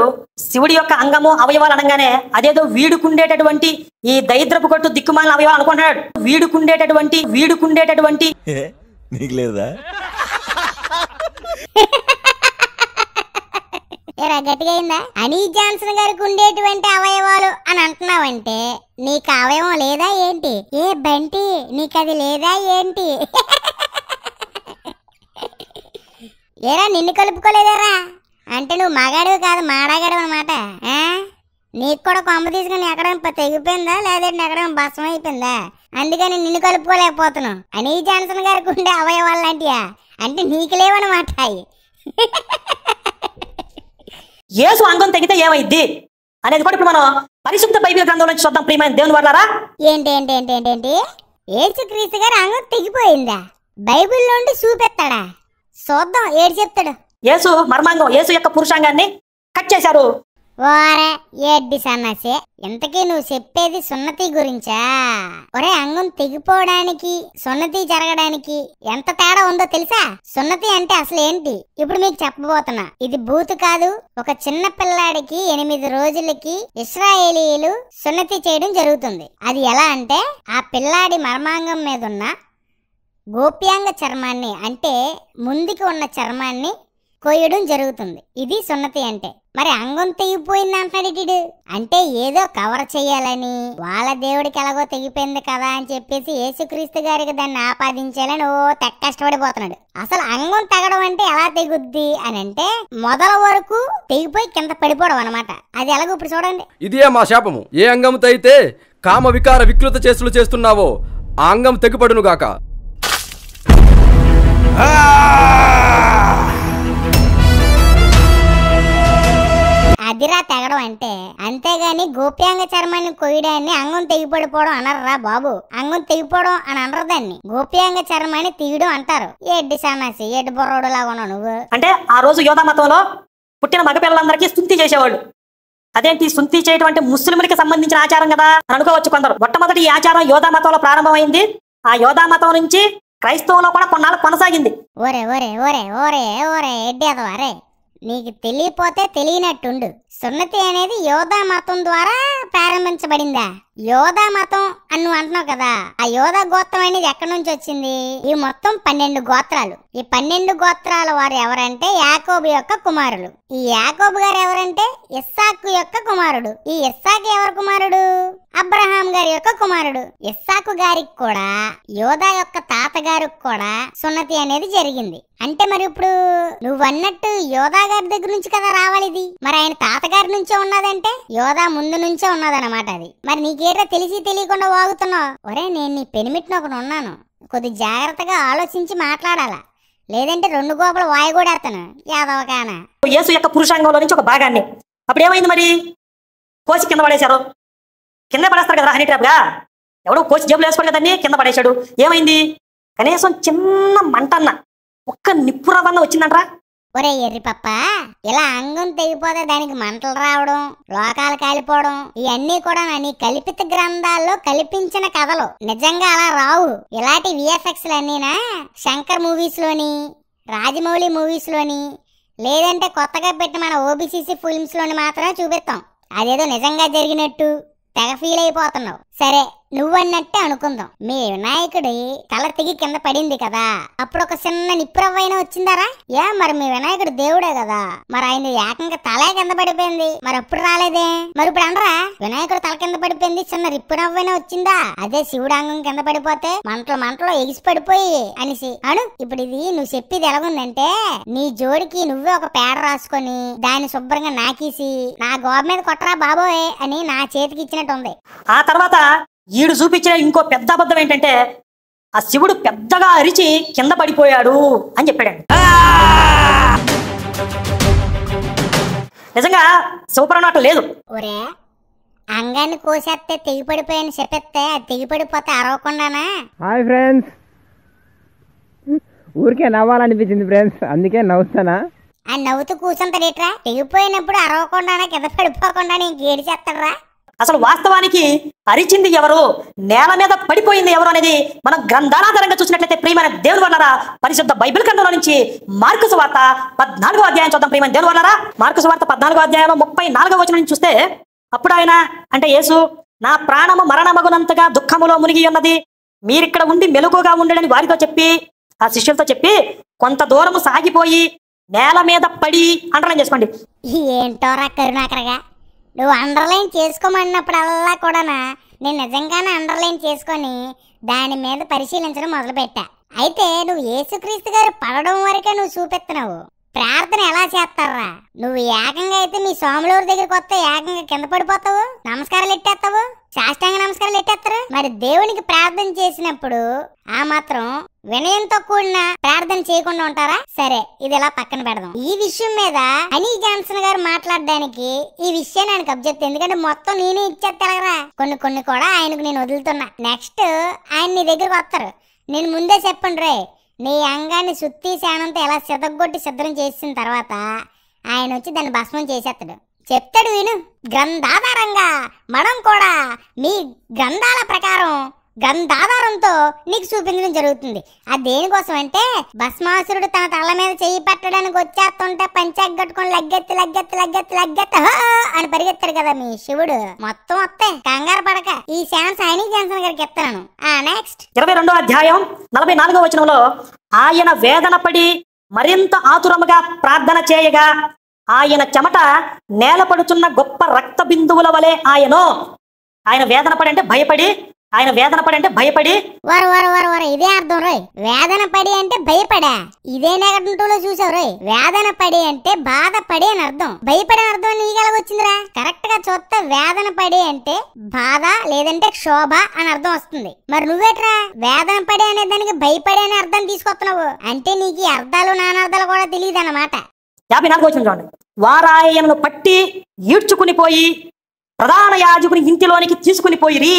శివుడి యొక్క అంగము అవయవాలు అనగానే అదేదో వీడుకుండేటటువంటి ఈ దరిద్రపు కొట్టు దిక్కుమాలిన అవయవాలు అనుకుంటున్నాడు వీడుకుండేటటువంటి వీడుకుండేటటువంటి లేదా జాన్సన్ గారికి ఉండేటువంటి అవయవాలు అని అంటున్నావంటే నీకు అవయవం లేదా ఏంటి ఏ బంటి నీకు అది లేదా ఏంటి ఏరా నిన్ను కలుపుకోలేదేరా అంటే నువ్వు మగాడివి కాదు మాడాగాడివి అనమాట నీకు కూడా కొమ్మ తీసుకుని ఎక్కడ తెగిపోయిందా లేదంటే ఎక్కడ భస్మం అయిపోయిందా అందుకని నిన్ను కలుపుకోలేకపోతున్నావు అని జాన్సన్ గారికి ఉండే అవయవాలు లాంటియా అంటే నీకు లేవనమాట ఏసు అంగం తెగితే ఏమైద్ది అనేది కూడా ఇప్పుడు మనం పరిశుద్ధ బైబిల్ గ్రంథం నుంచి చూద్దాం ప్రియమైన దేవుని వాళ్ళారా ఏంటి ఏంటి ఏంటి ఏంటి ఏంటి ఏడ్చు క్రీస్తు గారు అంగం తెగిపోయిందా బైబిల్ నుండి చూపెత్తాడా చూద్దాం ఏడు చెప్తాడు యేసు మర్మాంగం యేసు యొక్క పురుషాంగాన్ని కట్ చేశారు ఏడ్డి సన్నాసే ఇంతకీ నువ్వు చెప్పేది సున్నతి గురించా ఒరే అంగం తెగిపోవడానికి సున్నతి జరగడానికి ఎంత తేడా ఉందో తెలుసా సున్నతి అంటే అసలు ఏంటి ఇప్పుడు మీకు చెప్పబోతున్నా ఇది బూతు కాదు ఒక చిన్న పిల్లాడికి ఎనిమిది రోజులకి ఇస్రాయేలీలు సున్నతి చేయడం జరుగుతుంది అది ఎలా అంటే ఆ పిల్లాడి మర్మాంగం మీద ఉన్న గోప్యాంగ చర్మాన్ని అంటే ముందుకి ఉన్న చర్మాన్ని కొయ్యడం జరుగుతుంది ఇది సున్నతి అంటే మరి అంగం తెగిపోయింది అంటాడు అంటే ఏదో కవర్ చేయాలని వాళ్ళ దేవుడికి ఎలాగో తెగిపోయింది కదా అని చెప్పేసి యేసుక్రీస్తు గారికి దాన్ని ఆపాదించాలని ఓ తెగ కష్టపడిపోతున్నాడు అసలు అంగం తగడం అంటే ఎలా తెగుద్ది అని అంటే మొదల వరకు తెగిపోయి కింద పడిపోవడం అనమాట అది ఎలాగో ఇప్పుడు చూడండి ఇదే మా శాపము ఏ అంగం అయితే కామ వికార వికృత చేస్తులు చేస్తున్నావో ఆ అంగం తెగిపడును గాక అదిరా తగడం అంటే అంతేగాని గోప్యాంగ చర్మాన్ని కొయ్యడాన్ని అంగం తెగిపడిపోవడం అనర్రా బాబు అంగం తెగిపోవడం అని అనరు దాన్ని గోప్యాంగ చర్మాన్ని తీయడం అంటారు ఎడ్డి సన్నాసి ఎడ్డి బొర్రోడు లాగా నువ్వు అంటే ఆ రోజు యోధా మతంలో పుట్టిన మగపిల్లలందరికీ స్థుతి చేసేవాడు అదేంటి సుంతి చేయడం అంటే ముస్లింలకి సంబంధించిన ఆచారం కదా అనుకోవచ్చు కొందరు మొట్టమొదటి ఈ ఆచారం యోధా మతంలో ప్రారంభమైంది ఆ యోధా మతం నుంచి క్రైస్తవంలో కూడా కొన్నాళ్ళు కొనసాగింది ఓరే ఓరే ఓరే ఓరే ఓరే ఎడ్డి అదవారే నీకు తెలియపోతే తెలియనట్టుండు సున్నతి అనేది యోధా మతం ద్వారా ప్రారంభించబడిందా యోధా మతం అని నువ్వు అంటున్నావు కదా ఆ యోధా గోత్రం అనేది ఎక్కడి నుంచి వచ్చింది ఈ మొత్తం పన్నెండు గోత్రాలు ఈ పన్నెండు గోత్రాల వారు ఎవరంటే యాకోబు యొక్క కుమారులు ఈ యాకోబు గారు ఎవరంటే ఇస్సాకు యొక్క కుమారుడు ఈ ఇస్సాకు ఎవరి కుమారుడు అబ్రహాం గారి యొక్క కుమారుడు ఇస్సాకు గారికి కూడా యోధా యొక్క తాతగారికి కూడా సున్నతి అనేది జరిగింది అంటే మరి ఇప్పుడు నువ్వన్నట్టు యోధా గారి దగ్గర నుంచి కదా రావాలి ఇది మరి ఆయన తాత అత్తగారి నుంచే ఉన్నదంటే యోధా ముందు నుంచే ఉన్నదన్నమాట అది మరి నీకేటో తెలిసి తెలియకుండా వాగుతున్నావు ఒరే నేను నీ ఒకటి ఉన్నాను కొద్ది జాగ్రత్తగా ఆలోచించి మాట్లాడాలా లేదంటే రెండు గోపలు వాయగూడేస్తాను కాన యేసు యొక్క పురుషాంగంలో నుంచి ఒక భాగాన్ని అప్పుడు ఏమైంది మరి కోసి కింద పడేశారు కింద పడేస్తారు కదా హనీ ట్రాప్గా ఎవడో కోసి జబ్బులు వేసుకోండి కదండి కింద పడేశాడు ఏమైంది కనీసం చిన్న మంటన్న ఒక్క నిప్పురవన్న వచ్చిందంట్రా ఒరే ఎర్రిపప్ప ఇలా అంగం తెగిపోతే దానికి మంటలు రావడం లోకాలు కాలిపోవడం ఇవన్నీ కూడా నీ కల్పిత గ్రంథాల్లో కల్పించిన కథలు నిజంగా అలా రావు ఇలాంటి విఎఫ్ఎక్స్ అన్నీనా శంకర్ మూవీస్ లోని రాజమౌళి మూవీస్ లోని లేదంటే కొత్తగా పెట్టిన మన ఓబీసీసీ ఫిల్మ్స్ లోని మాత్రమే చూపిస్తాం అదేదో నిజంగా జరిగినట్టు తెగ ఫీల్ అయిపోతున్నావు సరే నువ్వన్నట్టే అనుకుందాం మీ వినాయకుడి తల తెగి కింద పడింది కదా అప్పుడు ఒక చిన్న నిప్పురవ్వైనా వచ్చిందారా ఏ మరి మీ వినాయకుడు దేవుడే కదా మరి ఆయన ఏకంగా తలే కింద పడిపోయింది మరి అప్పుడు రాలేదే మరి ఇప్పుడు అనరా వినాయకుడు తల కింద పడిపోయింది చిన్న రిప్పునవ్వైనా వచ్చిందా అదే శివుడాంగం కింద పడిపోతే మంటలు మంటలు ఎగిసి పడిపోయి అనేసి అను ఇప్పుడు ఇది నువ్వు చెప్పేది ఎలాగుందంటే నీ జోడికి నువ్వే ఒక పేడ రాసుకొని దాన్ని శుభ్రంగా నాకేసి నా గోడ మీద కొట్టరా బాబోయ్ అని నా చేతికి ఇచ్చినట్టుంది ఆ తర్వాత ఈడు చూపించిన ఇంకో పెద్ద అబద్ధం ఏంటంటే ఆ శివుడు పెద్దగా అరిచి కింద పడిపోయాడు అని చెప్పాడండి నిజంగా సూపర్ అట్లా లేదు ఒరే అంగాన్ని కోసేస్తే తెగిపడిపోయాను చెప్పేస్తే అది తెగిపడిపోతే అరవకుండానా హాయ్ ఫ్రెండ్స్ ఊరికే నవ్వాలనిపించింది ఫ్రెండ్స్ అందుకే నవ్వుతానా ఆ నవ్వుతూ కూర్చుంటాడేట్రా తెగిపోయినప్పుడు అరవకుండా కింద పడిపోకుండా నేను గేడి చేస్తాడరా అసలు వాస్తవానికి అరిచింది ఎవరు నేల మీద పడిపోయింది ఎవరు అనేది మనం గ్రంథాలాధారంగా చూసినట్లయితే ప్రియమైన దేవుడు వల్లరా పరిశుద్ధ బైబిల్ గ్రంథంలో నుంచి మార్కుసు వార్త పద్నాలుగో అధ్యాయం చూద్దాం ప్రియమైన దేవుడు వల్లరా మార్కుసు వార్త పద్నాలుగో అధ్యాయం ముప్పై నాలుగో వచ్చిన నుంచి చూస్తే అప్పుడు ఆయన అంటే యేసు నా ప్రాణము మరణమగునంతగా దుఃఖములో మునిగి ఉన్నది మీరిక్కడ ఉండి మెలుకుగా ఉండడని వారితో చెప్పి ఆ శిష్యులతో చెప్పి కొంత దూరము సాగిపోయి నేల మీద పడి అంటనం చేసుకోండి ఏంటోరా కరుణాకరగా నువ్వు అండర్లైన్ చేసుకోమన్నప్పుడల్లా కూడానా నేను నిజంగానే అండర్లైన్ చేసుకొని దాని మీద పరిశీలించడం మొదలుపెట్టా అయితే నువ్వు యేసుక్రీస్తు గారు పడడం వరకే నువ్వు చూపెత్తున్నావు ప్రార్థన ఎలా చేస్తారా నువ్వు ఏకంగా అయితే మీ సోమలూరు దగ్గరికి వస్తే ఏకంగా కింద పడిపోతావు నమస్కారాలు ఎట్టేస్తావు సాష్టాంగ నమస్కారాలు ఎట్టేస్తారు మరి దేవునికి ప్రార్థన చేసినప్పుడు ఆ మాత్రం వినయంతో కూడిన ప్రార్థన చేయకుండా ఉంటారా సరే ఇది ఇలా పక్కన పెడదాం ఈ విషయం మీద హనీ జాన్సన్ గారు మాట్లాడడానికి ఈ విషయాన్ని ఆయనకు అబ్జెక్ట్ ఎందుకంటే మొత్తం నేనే ఇచ్చేస్తారా కొన్ని కొన్ని కూడా ఆయనకు నేను వదులుతున్నా నెక్స్ట్ ఆయన నీ దగ్గరకు వస్తారు నేను ముందే చెప్పండి రే నీ అంగాన్ని సుత్తి శానంతో ఎలా సితగొట్టి సిద్ధం చేసిన తర్వాత ఆయన వచ్చి దాన్ని భస్మం చేసేస్తాడు చెప్తాడు విను గ్రంథాధారంగా మనం కూడా మీ గ్రంథాల ప్రకారం గంధాధారంతో నీకు చూపించడం జరుగుతుంది అది దేనికోసం అంటే భస్మాసురుడు తన తల మీద చేయి పెట్టడానికి వచ్చేస్తుంటే పంచాగ్ లగ్గెత్తి లగ్గెత్తి లగ్గెత్తి లగ్గెత్త అని పరిగెత్తాడు కదా మీ శివుడు మొత్తం వస్తే కంగారు పడక ఈ ఛాన్స్ ఆయన జాన్సన్ గారికి చెప్తాను ఆ నెక్స్ట్ ఇరవై రెండో అధ్యాయం నలభై నాలుగో వచనంలో ఆయన వేదన పడి మరింత ఆతురముగా ప్రార్థన చేయగా ఆయన చెమట నేలపడుచున్న గొప్ప రక్త బిందువుల వలె ఆయను ఆయన వేదన పడి అంటే భయపడి ఆయన వేదన పడి అంటే భయపడి వర వర వర వర ఇదే అర్థం రోయ్ వేదన పడి అంటే భయపడా ఇదే నెగటివ్లో చూసావు రోయ్ వేదన పడి అంటే బాధపడి అని అర్థం భయపడే అర్థం నీకు వచ్చిందిరా కరెక్ట్ గా చూస్తే వేదన పడి అంటే బాధ లేదంటే క్షోభ అని అర్థం వస్తుంది మరి నువ్వేట్రా వేదన పడి అనే దానికి భయపడి అనే అర్థం తీసుకొస్తున్నావు అంటే నీకు అర్థాలు నానార్థాలు కూడా తెలియదు అన్నమాట యాభై నాలుగు వచ్చింది చూడండి పట్టి ఈడ్చుకుని పోయి ప్రధాన యాజకుని ఇంటిలోనికి తీసుకుని పోయిరి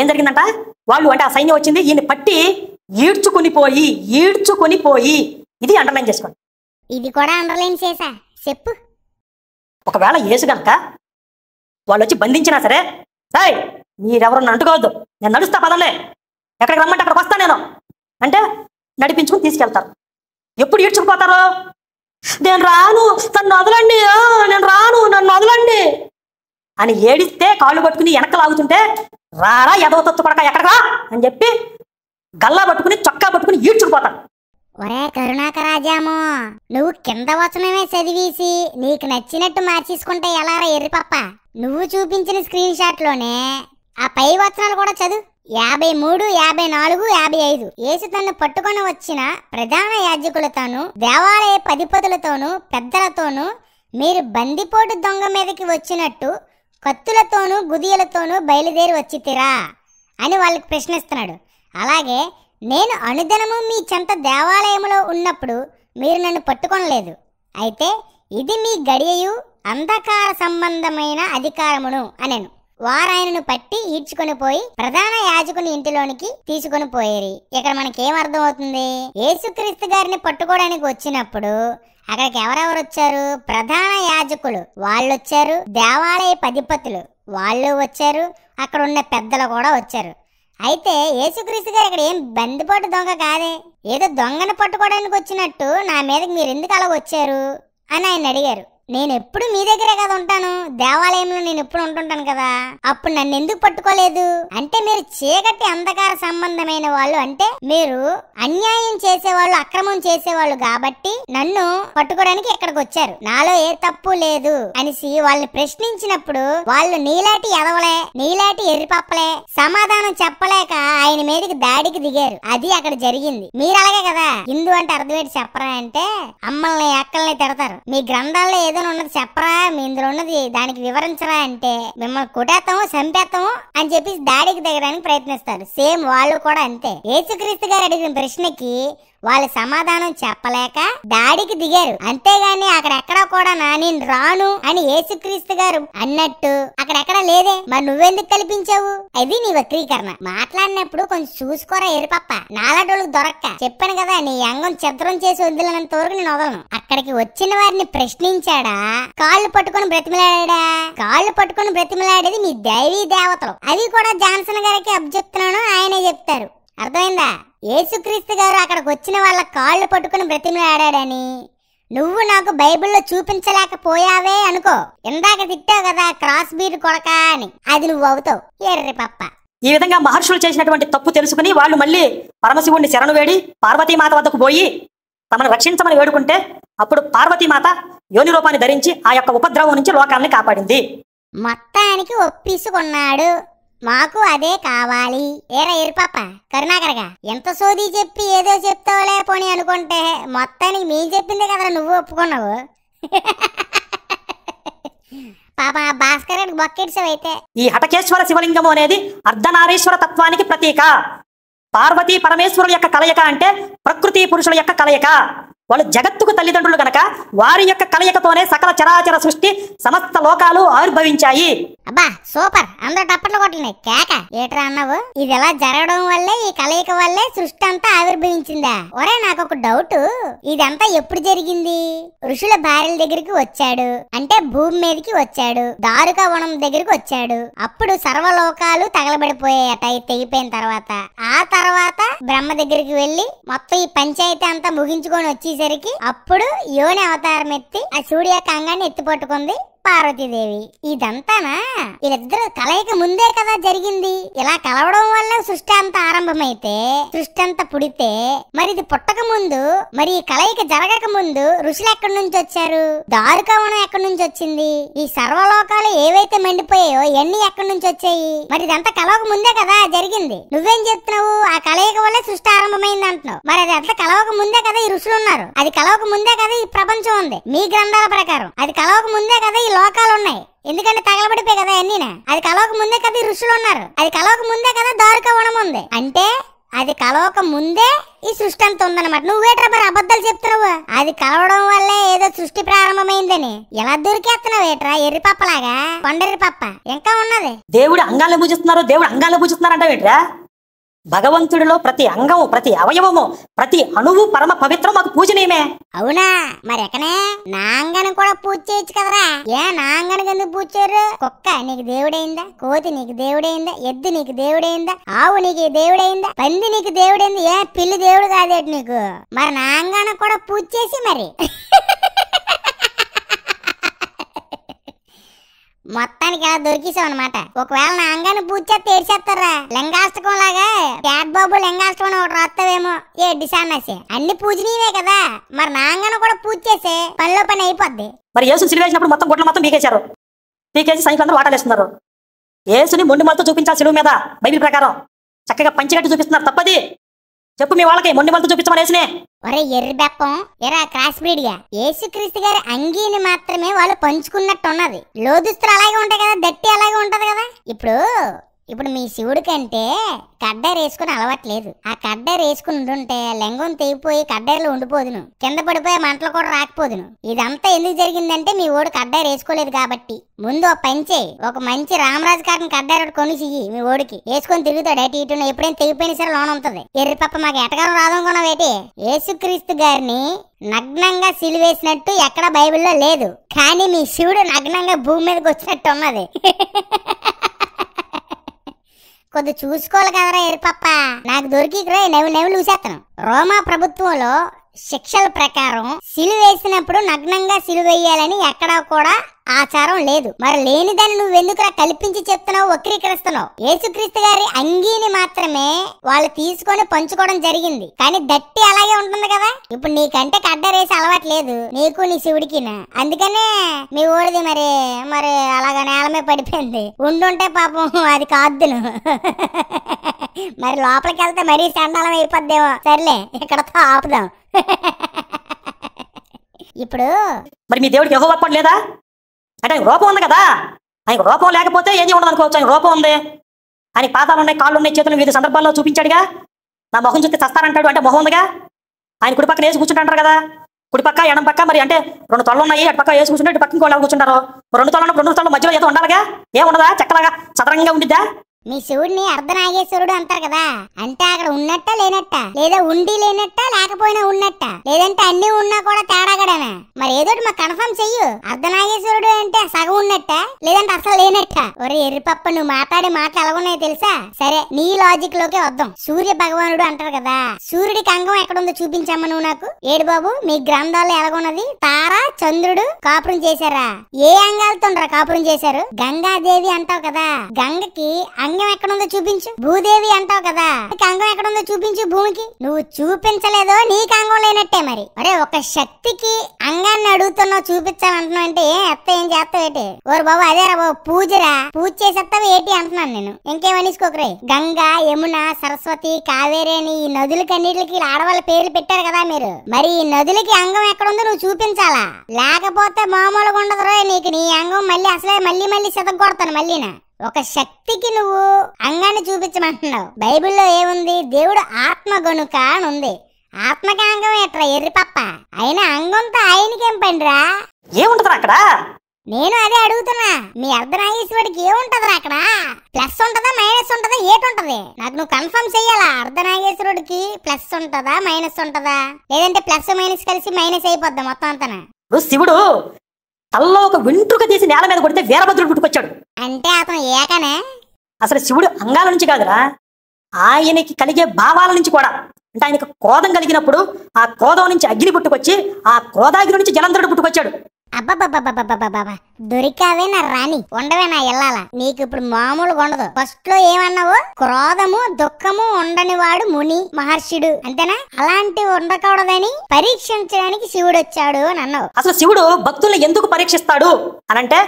ఏం జరిగిందంట వాళ్ళు అంటే ఆ సైన్యం వచ్చింది ఈయన పట్టి ఈడ్చుకుని పోయి ఈడ్చుకుని పోయి ఇది అండర్లైన్ చేసుకోండి ఇది కూడా అండర్లైన్ చేసా చెప్పు ఒకవేళ ఏసు గనక వాళ్ళు వచ్చి బంధించినా సరే సై మీరెవరు అంటుకోవద్దు నేను నడుస్తా పదంలే ఎక్కడికి రమ్మంటే అక్కడికి వస్తా నేను అంటే నడిపించుకుని తీసుకెళ్తారు ఎప్పుడు ఈడ్చుకుపోతారు నేను రాను నన్ను వదలండి నేను రాను నన్ను వదలండి అని ఏడిస్తే కాళ్ళు పట్టుకుని వెనక లాగుతుంటే రారా ఎదవ తొత్తు పడక ఎక్కడికా అని చెప్పి గల్లా పట్టుకుని చొక్కా పట్టుకుని ఈడ్చుకుపోతాడు ఒరే కరుణాకరాజాము నువ్వు కింద వచనమే చదివేసి నీకు నచ్చినట్టు మార్చేసుకుంటే ఎలా ఎర్రిపప్ప నువ్వు చూపించిన స్క్రీన్ షాట్లోనే ఆ పై వచనాలు కూడా చదువు యాభై మూడు యాభై నాలుగు యాభై ఐదు ఏసు తను పట్టుకొని వచ్చిన ప్రధాన యాజకులతోనూ దేవాలయ పదిపతులతోనూ పెద్దలతోనూ మీరు బందిపోటు దొంగ మీదకి వచ్చినట్టు కత్తులతోనూ గుదియలతోనూ బయలుదేరి వచ్చి తిరా అని వాళ్ళకి ప్రశ్నిస్తున్నాడు అలాగే నేను అనుదినము మీ చెంత దేవాలయంలో ఉన్నప్పుడు మీరు నన్ను పట్టుకొనలేదు అయితే ఇది మీ గడియయు అంధకార సంబంధమైన అధికారమును అనెను వారాయనను పట్టి ఈడ్చుకొని పోయి ప్రధాన యాజకుని ఇంటిలోనికి తీసుకొని పోయేరి ఇక్కడ మనకేం అర్థమవుతుంది యేసుక్రీస్తు గారిని పట్టుకోవడానికి వచ్చినప్పుడు అక్కడికి ఎవరెవరు వచ్చారు ప్రధాన యాజకులు వాళ్ళు వచ్చారు దేవాలయ పదిపతులు వాళ్ళు వచ్చారు అక్కడ ఉన్న పెద్దలు కూడా వచ్చారు అయితే యేసుక్రీస్తు గారు ఇక్కడ ఏం బందిపోటు దొంగ కాదే ఏదో దొంగను పట్టుకోవడానికి వచ్చినట్టు నా మీదకి మీరు ఎందుకు అలా వచ్చారు అని ఆయన అడిగారు నేను ఎప్పుడు మీ దగ్గరే కదా ఉంటాను దేవాలయంలో నేను ఎప్పుడు ఉంటుంటాను కదా అప్పుడు నన్ను ఎందుకు పట్టుకోలేదు అంటే మీరు చీకటి అంధకార సంబంధమైన వాళ్ళు అంటే మీరు అన్యాయం చేసేవాళ్ళు అక్రమం చేసేవాళ్ళు కాబట్టి నన్ను పట్టుకోవడానికి ఇక్కడికి వచ్చారు నాలో ఏ తప్పు లేదు అనేసి వాళ్ళని ప్రశ్నించినప్పుడు వాళ్ళు నీలాటి ఎదవలే నీలాటి ఎర్రిపప్పలే సమాధానం చెప్పలేక ఆయన మీదకి దాడికి దిగారు అది అక్కడ జరిగింది మీరు అలాగే కదా హిందూ అంటే అర్థమేటి చెప్పరా అంటే అమ్మల్ని అక్కల్ని తిడతారు మీ గ్రంథాల్లో ఏదో ఏదైనా ఉన్నది చెప్పరా మీ ఇందులో ఉన్నది దానికి వివరించరా అంటే మిమ్మల్ని కొట్టేస్తాము చంపేస్తాము అని చెప్పి దాడికి దిగడానికి ప్రయత్నిస్తారు సేమ్ వాళ్ళు కూడా అంతే యేసుక్రీస్తు గారు అడిగిన ప్రశ్నకి వాళ్ళ సమాధానం చెప్పలేక దాడికి దిగారు అంతేగాని అక్కడెక్కడ కూడా నా నేను రాను అని యేసుక్రీస్తు గారు అన్నట్టు అక్కడెక్కడ లేదే మరి నువ్వెందుకు కల్పించావు అది నీ వక్రీకరణ మాట్లాడినప్పుడు కొంచెం చూసుకోరా ఎరుపప్ప నాలాటోళ్ళకి దొరక్క చెప్పాను కదా నీ అంగం చిత్రం చేసి వదిలేనంత వరకు నేను వదలను అక్కడికి వచ్చిన వారిని ప్రశ్నించాడా కాళ్ళు పట్టుకుని బ్రతిమలాడా కాళ్ళు పట్టుకుని బ్రతిమలాడేది మీ దైవీ దేవతలు అవి కూడా జాన్సన్ గారికి అబ్జెప్తున్నాను ఆయనే చెప్తారు అర్థమైందా యేసుక్రీస్తు గారు అక్కడికి వచ్చిన వాళ్ళ కాళ్ళు పట్టుకుని బ్రతిమలాడాడని నువ్వు నాకు బైబిల్లో చూపించలేకపోయావే అనుకో ఇందాక తిట్టావు కదా క్రాస్ బీర్ కొడక అని అది నువ్వు అవుతావు ఎర్రి పప్ప ఈ విధంగా మహర్షులు చేసినటువంటి తప్పు తెలుసుకుని వాళ్ళు మళ్ళీ పరమశివుణ్ణి శరణు వేడి పార్వతీమాత వద్దకు పోయి తమను రక్షించమని వేడుకుంటే అప్పుడు పార్వతీమాత యోని రూపాన్ని ధరించి ఆ యొక్క ఉపద్రవం నుంచి లోకాన్ని కాపాడింది మొత్తానికి ఒప్పించుకున్నాడు మాకు అదే కావాలి ఏరా ఇరుపాప కరుణాకరగా ఎంత సోది చెప్పి ఏదో చెప్తావులే పోనీ అనుకుంటే మొత్తానికి మీ చెప్పింది కదా నువ్వు ఒప్పుకున్నావు పాప భాస్కర్ బొక్కెట్సవైతే ఈ హటకేశ్వర శివలింగము అనేది అర్ధనారీశ్వర తత్వానికి ప్రతీక పార్వతీ పరమేశ్వరుల యొక్క కలయిక అంటే ప్రకృతి పురుషుల యొక్క కలయిక వాళ్ళు జగత్తుకు తల్లిదండ్రులు గనక వారి యొక్క కలయికతోనే సకల చరాచర సృష్టి సమస్త లోకాలు ఆవిర్భవించాయి అబ్బా సూపర్ అందరు టప్పట్లు కొట్టలేని కేక ఏట్రా అన్నావు ఇది ఎలా జరగడం వల్లే ఈ కలయిక వల్లే సృష్టి అంతా ఆవిర్భవించిందా ఒరే నాకు ఒక డౌట్ ఇదంతా ఎప్పుడు జరిగింది ఋషుల భార్యల దగ్గరికి వచ్చాడు అంటే భూమి మీదకి వచ్చాడు దారుక వనం దగ్గరికి వచ్చాడు అప్పుడు సర్వలోకాలు తగలబడిపోయాయట ఈ తెగిపోయిన తర్వాత ఆ తర్వాత బ్రహ్మ దగ్గరికి వెళ్లి మొత్తం ఈ పంచాయతీ అంతా ముగించుకొని వచ్చేసరికి అప్పుడు యోని అవతారం ఎత్తి ఆ సూర్యకాంగాన్ని ఎత్తి పట్టుకుంది పార్వతీదేవి ఇదంతానా వీళ్ళిద్దరు కలయిక ముందే కదా జరిగింది ఇలా కలవడం వల్ల సృష్టి అంత ఆరంభమైతే సృష్టి అంత పుడితే మరి ఇది పుట్టక ముందు మరి ఈ కలయిక జరగక ముందు ఋషులు ఎక్కడి నుంచి వచ్చారు దారుకవనం ఎక్కడి నుంచి వచ్చింది ఈ సర్వలోకాలు ఏవైతే మండిపోయాయో ఎన్ని ఎక్కడి నుంచి వచ్చాయి మరి ఇదంతా కలవక ముందే కదా జరిగింది నువ్వేం చెప్తున్నావు ఆ కలయిక వల్లే సృష్టి ఆరంభమైంది అంటున్నావు మరి అది అంతా కలవక ముందే కదా ఈ ఋషులు ఉన్నారు అది కలవక ముందే కదా ఈ ప్రపంచం ఉంది మీ గ్రంథాల ప్రకారం అది కలవక ముందే కదా లోకాలు ఉన్నాయి ఎందుకంటే తగలబడిపోయి కదా అన్ని అది కలవక ముందే కదా ఋషులు ఉన్నారు అది కలవక ముందే కదా దారుక వనం ఉంది అంటే అది కలవక ముందే ఈ సృష్టి అంత ఉందన్నమాట నువ్వేట్రా మరి అబద్ధాలు చెప్తున్నావు అది కలవడం వల్లే ఏదో సృష్టి ప్రారంభమైందని ఎలా దొరికేస్తున్నావు ఏట్రా ఎర్రి పప్పలాగా కొండరి పప్ప ఇంకా ఉన్నది దేవుడు అంగాలు పూజిస్తున్నారు దేవుడు అంగాలు పూజిస్తున్నారు అంటావేట్రా భగవంతుడిలో ప్రతి అంగము ప్రతి అవయవము ప్రతి అణువు పరమ పవిత్రం మాకు పూజనీయమే అవునా ఎక్కనే నాంగను కూడా పూజ చేయొచ్చు కదరా ఏ నాంగను ఎందుకు పూజ చేయరు కుక్క నీకు దేవుడైందా కోతి నీకు దేవుడైందా ఎద్దు నీకు దేవుడైందా ఆవు నీకు దేవుడైందా పంది నీకు దేవుడైంది ఏ పిల్లి దేవుడు కాదేటి నీకు మరి నాంగను కూడా పూజ చేసి మరి మొత్తానికి అలా దొరికేసాం అనమాట ఒకవేళ నా అంగాన్ని పూజ తీర్చేస్తారా లింగాష్టకం లాగా ట్యాట్ బాబు లింగాష్టకం ఒకటి రాస్తావేమో ఏ డిసాన్నసి అన్ని పూజనీయవే కదా మరి నా అంగాను కూడా పూజ చేసే పనిలో పని అయిపోద్ది మరి యేసు సిలువ వేసినప్పుడు మొత్తం గుడ్లు మొత్తం పీకేశారు పీకేసి సైన్స్ అందరూ వాటాలేస్తున్నారు ఏసుని మొండి మొలతో చూపించాలి సిలువు మీద బైబిల్ ప్రకారం చక్కగా పంచిగట్టు చూపిస్తున్నారు తప్పది చెప్పు మీ వాళ్ళకి మొండి మొలతో చూపించమని యేసునే ఒరే బెప్పం ఎరా క్రాస్ బ్రీడ్ గా యేసుక్రీస్తు గారి అంగీని మాత్రమే వాళ్ళు పంచుకున్నట్టున్నది లోదుస్తులు అలాగే ఉంటాయి కదా దట్టి అలాగే ఉంటది కదా ఇప్పుడు ఇప్పుడు మీ శివుడికంటే కడ్డర్ వేసుకుని అలవాట్లేదు ఆ కడ్డర్ వేసుకుని ఉంటుంటే లెంగం తెగిపోయి కడ్డర్లు ఉండిపోదును కింద పడిపోయి మంటలు కూడా రాకపోదును ఇదంతా ఎందుకు జరిగిందంటే మీ ఓడు కడ్డర్ వేసుకోలేదు కాబట్టి ముందు ఒక పంచే ఒక మంచి రామరాజు కాటన్ కడ్డర్ కొనిసి మీ ఓడికి వేసుకొని తిరుగుతాడు అటు ఇటు ఎప్పుడైనా తెగిపోయినా సరే లోన్ ఉంటుంది ఎర్రిపప్ప మాకు ఎటకారం రాదనుకున్నావేటి యేసుక్రీస్తు గారిని నగ్నంగా సిలివేసినట్టు ఎక్కడ బైబిల్లో లేదు కానీ మీ శివుడు నగ్నంగా భూమి మీదకి వచ్చినట్టు ఉన్నది కొద్ది చూసుకోవాలి కదరా ఎరిపప్ప నాకు దొరికి లెవెల్ లెవెల్ లూసేస్తాను రోమా ప్రభుత్వంలో శిక్షల ప్రకారం సిలువేసినప్పుడు నగ్నంగా సిలువేయాలని ఎక్కడా కూడా ఆచారం లేదు మరి లేనిదని నువ్వెందుకురా కల్పించి చెప్తున్నావు వక్రీకరిస్తున్నావు యేసుక్రీస్తు గారి అంగీని మాత్రమే వాళ్ళు తీసుకొని పంచుకోవడం జరిగింది కానీ దట్టి అలాగే ఉంటుంది కదా ఇప్పుడు నీకంటే కడ్డరేసి అలవాటు లేదు నీకు నీ శివుడికి అందుకనే మీ ఊడిది మరి మరి అలాగ నేలమే పడిపోయింది ఉండుంటే పాపం అది కాదు మరి లోపలికి వెళ్తే మరీ చండాలం అయిపోద్దేమో సర్లే ఇక్కడతో ఆపుదాం ఇప్పుడు మరి మీ దేవుడికి ఎవరు లేదా అంటే ఆయన రూపం ఉంది కదా ఆయనకు రూపం లేకపోతే ఏం ఉండదు అనుకోవచ్చు ఆయన రూపం ఉంది ఆయన పాదాలు ఉన్నాయి కాళ్ళు ఉన్నాయి చేతులు వివిధ సందర్భాల్లో చూపించాడుగా నా మొహం చూస్తే చస్తారంటాడు అంటే మొహం ఉందిగా ఆయన పక్కన వేసి కూర్చుంటారు కదా కుడిపక్క ఎడం పక్క మరి అంటే రెండు తొలలు ఉన్నాయి అటు పక్క వేసి ఇటు పక్కన ఇంకో కూర్చుంటారు రెండు తొలలు రెండు తొలలు మధ్యలో ఏదో ఉండాలిగా ఏముండదా చక్కగా చదరంగా ఉండిద్దా మీ శివుడిని అర్ధనాగేశ్వరుడు అంటారు కదా అంటే అక్కడ ఉన్నట్ట లేనట్ట లేదా ఉండి లేనట్ట లేకపోయినా ఉన్నట్ట లేదంటే అన్ని ఉన్నా కూడా తేడాగడనా మరి ఏదోటి మాకు కన్ఫర్మ్ చెయ్యు అర్ధనాగేశ్వరుడు అంటే సగం ఉన్నట్ట లేదంటే అసలు లేనట్ట ఒరే ఎర్రిపప్ప నువ్వు మాట్లాడే మాటలు ఎలాగున్నాయో తెలుసా సరే నీ లాజిక్ లోకే వద్దాం సూర్య భగవానుడు అంటారు కదా సూర్యుడికి అంగం ఎక్కడుందో చూపించమ్మ నువ్వు నాకు ఏడు బాబు మీ గ్రంథాల్లో ఎలాగున్నది తార చంద్రుడు కాపురం చేశారా ఏ అంగాలతో కాపురం చేశారు గంగాదేవి అంటావు కదా గంగకి అంగ అంగం ఎక్కడుందో చూపించు భూదేవి అంటావు కదా నీకు అంగం ఎక్కడుందో చూపించు భూమికి నువ్వు చూపించలేదో నీకు అంగం లేనట్టే మరి అరే ఒక శక్తికి అంగాన్ని అడుగుతున్నావు చూపించాలంటున్నావు అంటే ఏం ఏం చేస్తావు ఏంటి ఓరు బాబు రా బాబు పూజరా పూజ చేసేస్తావు ఏంటి అంటున్నాను నేను ఇంకేమనిసుకోకరే గంగా యమున సరస్వతి కావేరి అని ఈ నదులకన్నిటికి ఆడవాళ్ళ పేర్లు పెట్టారు కదా మీరు మరి ఈ నదులకి అంగం ఎక్కడుందో నువ్వు చూపించాలా లేకపోతే మామూలుగా ఉండదురా నీకు నీ అంగం మళ్ళీ అసలే మళ్ళీ మళ్ళీ కొడతాను మళ్ళీనా ఒక శక్తికి నువ్వు అంగాన్ని చూపించమంటున్నావు బైబిల్లో ఏముంది దేవుడు ఆత్మ గనుక అని ఉంది ఆత్మకి అంగం ఎట్రా ఎర్రి పప్ప అయినా అంగంతో ఆయనకేం పనిరా ఏముంటది అక్కడ నేను అదే అడుగుతున్నా మీ అర్ధనాగేశ్వరికి ఏముంటదిరా అక్కడ ప్లస్ ఉంటదా మైనస్ ఉంటదా ఏటుంటది నాకు నువ్వు కన్ఫర్మ్ చెయ్యాలా అర్ధనాగేశ్వరుడికి ప్లస్ ఉంటదా మైనస్ ఉంటదా లేదంటే ప్లస్ మైనస్ కలిసి మైనస్ అయిపోద్దా మొత్తం అంతనా శివుడు తల్లో ఒక వెంట్రుక తీసి నేల మీద కొడితే వీరభద్రుడు పుట్టుకొచ్చాడు అంటే అతను ఏకనే అసలు శివుడు అంగాల నుంచి కాదురా ఆయనకి కలిగే భావాల నుంచి కూడా అంటే ఆయనకు కోదం కలిగినప్పుడు ఆ కోదం నుంచి అగ్ని పుట్టుకొచ్చి ఆ కోదాగిరి నుంచి జలంధరుడు పుట్టుకొచ్చాడు అబ్బబ్బబ్బబ్బబ్బబ్బబ్బ దొరికావే నా రాణి ఉండవే నా ఎల్లాలా నీకు ఇప్పుడు మామూలుగా ఉండదు ఫస్ట్ లో ఏమన్నావు క్రోధము దుఃఖము ఉండని వాడు ముని మహర్షుడు అంతేనా అలాంటి ఉండకూడదని పరీక్షించడానికి శివుడు వచ్చాడు అని అన్నావు అసలు శివుడు భక్తుల్ని ఎందుకు పరీక్షిస్తాడు అనంటే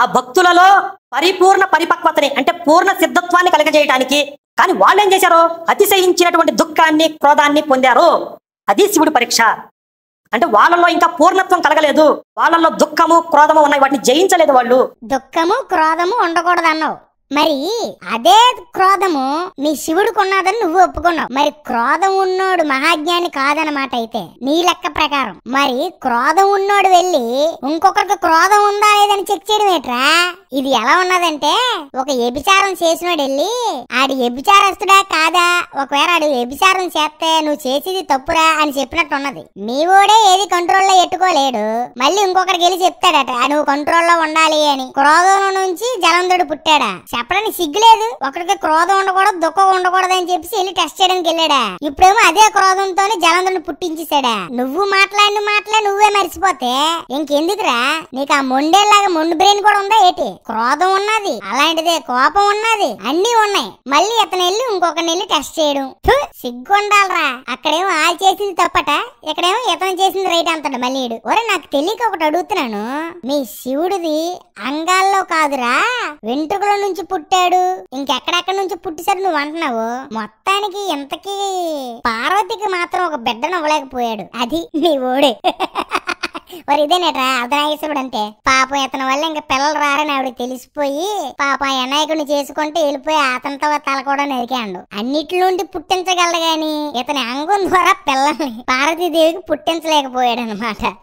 ఆ భక్తులలో పరిపూర్ణ పరిపక్వతని అంటే పూర్ణ సిద్ధత్వాన్ని కలగజేయడానికి కానీ వాళ్ళు ఏం చేశారు అతిశయించినటువంటి దుఃఖాన్ని క్రోధాన్ని పొందారు అది శివుడు పరీక్ష అంటే వాళ్ళలో ఇంకా పూర్ణత్వం కలగలేదు వాళ్ళలో దుఃఖము క్రోధము ఉన్నాయి వాటిని జయించలేదు వాళ్ళు దుఃఖము క్రోధము ఉండకూడదు అన్నావు మరి అదే క్రోధము మీ శివుడు కొన్నాదని నువ్వు ఒప్పుకున్నావు మరి క్రోధం ఉన్నోడు మహాజ్ఞాని కాదనమాట అయితే నీ లెక్క ప్రకారం మరి క్రోధం ఉన్నోడు వెళ్ళి ఇంకొకరికి క్రోధం ఉందా లేదని చెక్ చేయడం ఏట్రా ఇది ఎలా ఉన్నదంటే ఒక వ్యభిచారం చేసినోడు వెళ్ళి ఆడు వ్యభిచారస్తుడా కాదా ఒకవేళ ఆడు వ్యభిచారం చేస్తే నువ్వు చేసేది తప్పురా అని చెప్పినట్టు ఉన్నది మీ ఓడే ఏది కంట్రోల్లో ఎట్టుకోలేడు మళ్ళీ ఇంకొకరికి వెళ్ళి చెప్తాడట నువ్వు కంట్రోల్లో ఉండాలి అని క్రోధం నుంచి జలంధుడు పుట్టాడా చెప్పడానికి సిగ్గులేదు ఒకరికి క్రోధం ఉండకూడదు దుఃఖం ఉండకూడదు అని చెప్పి వెళ్ళి టెస్ట్ చేయడానికి వెళ్ళాడా ఇప్పుడేమో అదే క్రోధంతో జలంధరుని పుట్టించేశాడా నువ్వు మాట్లాడిన మాటలే నువ్వే మర్చిపోతే ఇంకెందుకురా నీకు ఆ మొండేలాగా మొండు బ్రెయిన్ కూడా ఉందా ఏంటి క్రోధం ఉన్నది అలాంటిదే కోపం ఉన్నది అన్ని ఉన్నాయి మళ్ళీ ఇతను వెళ్ళి ఇంకొకరిని వెళ్ళి టెస్ట్ చేయడం ఉండాలరా అక్కడేమో ఆల్ చేసింది తప్పట ఇక్కడేమో ఇతను చేసింది రైట్ అంతట మళ్ళీ ఒరే నాకు తెలియక ఒకటి అడుగుతున్నాను మీ శివుడిది అంగాల్లో కాదురా వెంట్రుకల నుంచి పుట్టాడు ఇంకెక్కడెక్కడ నుంచి పుట్టిసారి నువ్వు అంటున్నావు మొత్తానికి ఇంతకీ పార్వతికి మాత్రం ఒక బిడ్డను ఇవ్వలేకపోయాడు అది నీ ఓడే మరి ఇదేనేట్రా అర్ధనాగేశ్వరుడు అంటే పాపం ఇతని వల్ల ఇంకా పిల్లలు రారని ఆవిడ తెలిసిపోయి పాప వినాయకుడిని చేసుకుంటే వెళ్ళిపోయి అతనితో తల కూడా నరికాడు అన్నిటిలోండి పుట్టించగలడు గాని ఇతని అంగం ద్వారా పిల్లల్ని పార్వతీదేవికి పుట్టించలేకపోయాడు అనమాట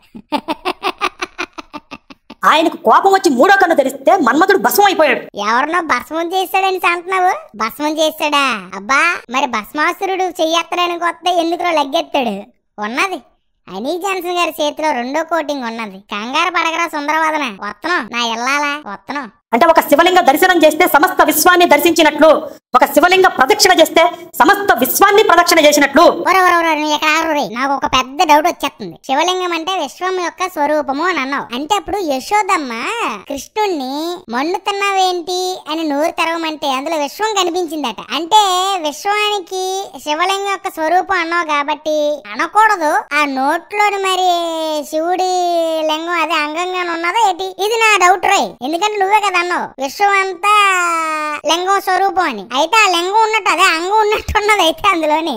ఆయనకు కోపం వచ్చి మూడో కన్ను తెరిస్తే మన్మధుడు భస్మం అయిపోయాడు ఎవరినో భస్మం చేస్తాడని అంటున్నావు భస్మం చేశాడా అబ్బా మరి భస్మాసురుడు చెయ్యత్తడానికి వస్తే ఎందుకు లగ్గెత్తాడు ఉన్నది అనీ జాన్సన్ గారి చేతిలో రెండో కోటింగ్ ఉన్నది కంగారు పడగరా సుందరవాదన వత్తనం నా వెళ్ళాలా వత్తనం అంటే ఒక శివలింగ దర్శనం చేస్తే సమస్త విశ్వాన్ని దర్శించినట్లు ఒక శివలింగ ప్రదక్షిణ చేస్తే సమస్త విశ్వాన్ని ప్రదక్షిణ చేసినట్లు నాకు ఒక పెద్ద డౌట్ వచ్చేస్తుంది శివలింగం అంటే విశ్వం యొక్క స్వరూపము అని అన్నావు అంటే అప్పుడు యశోదమ్మ కృష్ణుణ్ణి మండుతున్నావేంటి అని నోరు తెరవమంటే అందులో విశ్వం కనిపించిందట అంటే విశ్వానికి శివలింగం యొక్క స్వరూపం అన్నావు కాబట్టి అనకూడదు ఆ నోట్లోని మరి శివుడి లింగం అదే అంగంగా ఉన్నదో ఏంటి ఇది నా డౌట్ రై ఎందుకంటే నువ్వే కదా అన్నావు విశ్వం అంతా లింగం స్వరూపం అని అయితే ఆ లింగం ఉన్నట్టు అదే అంగు ఉన్నట్టు ఉన్నది అయితే అందులోని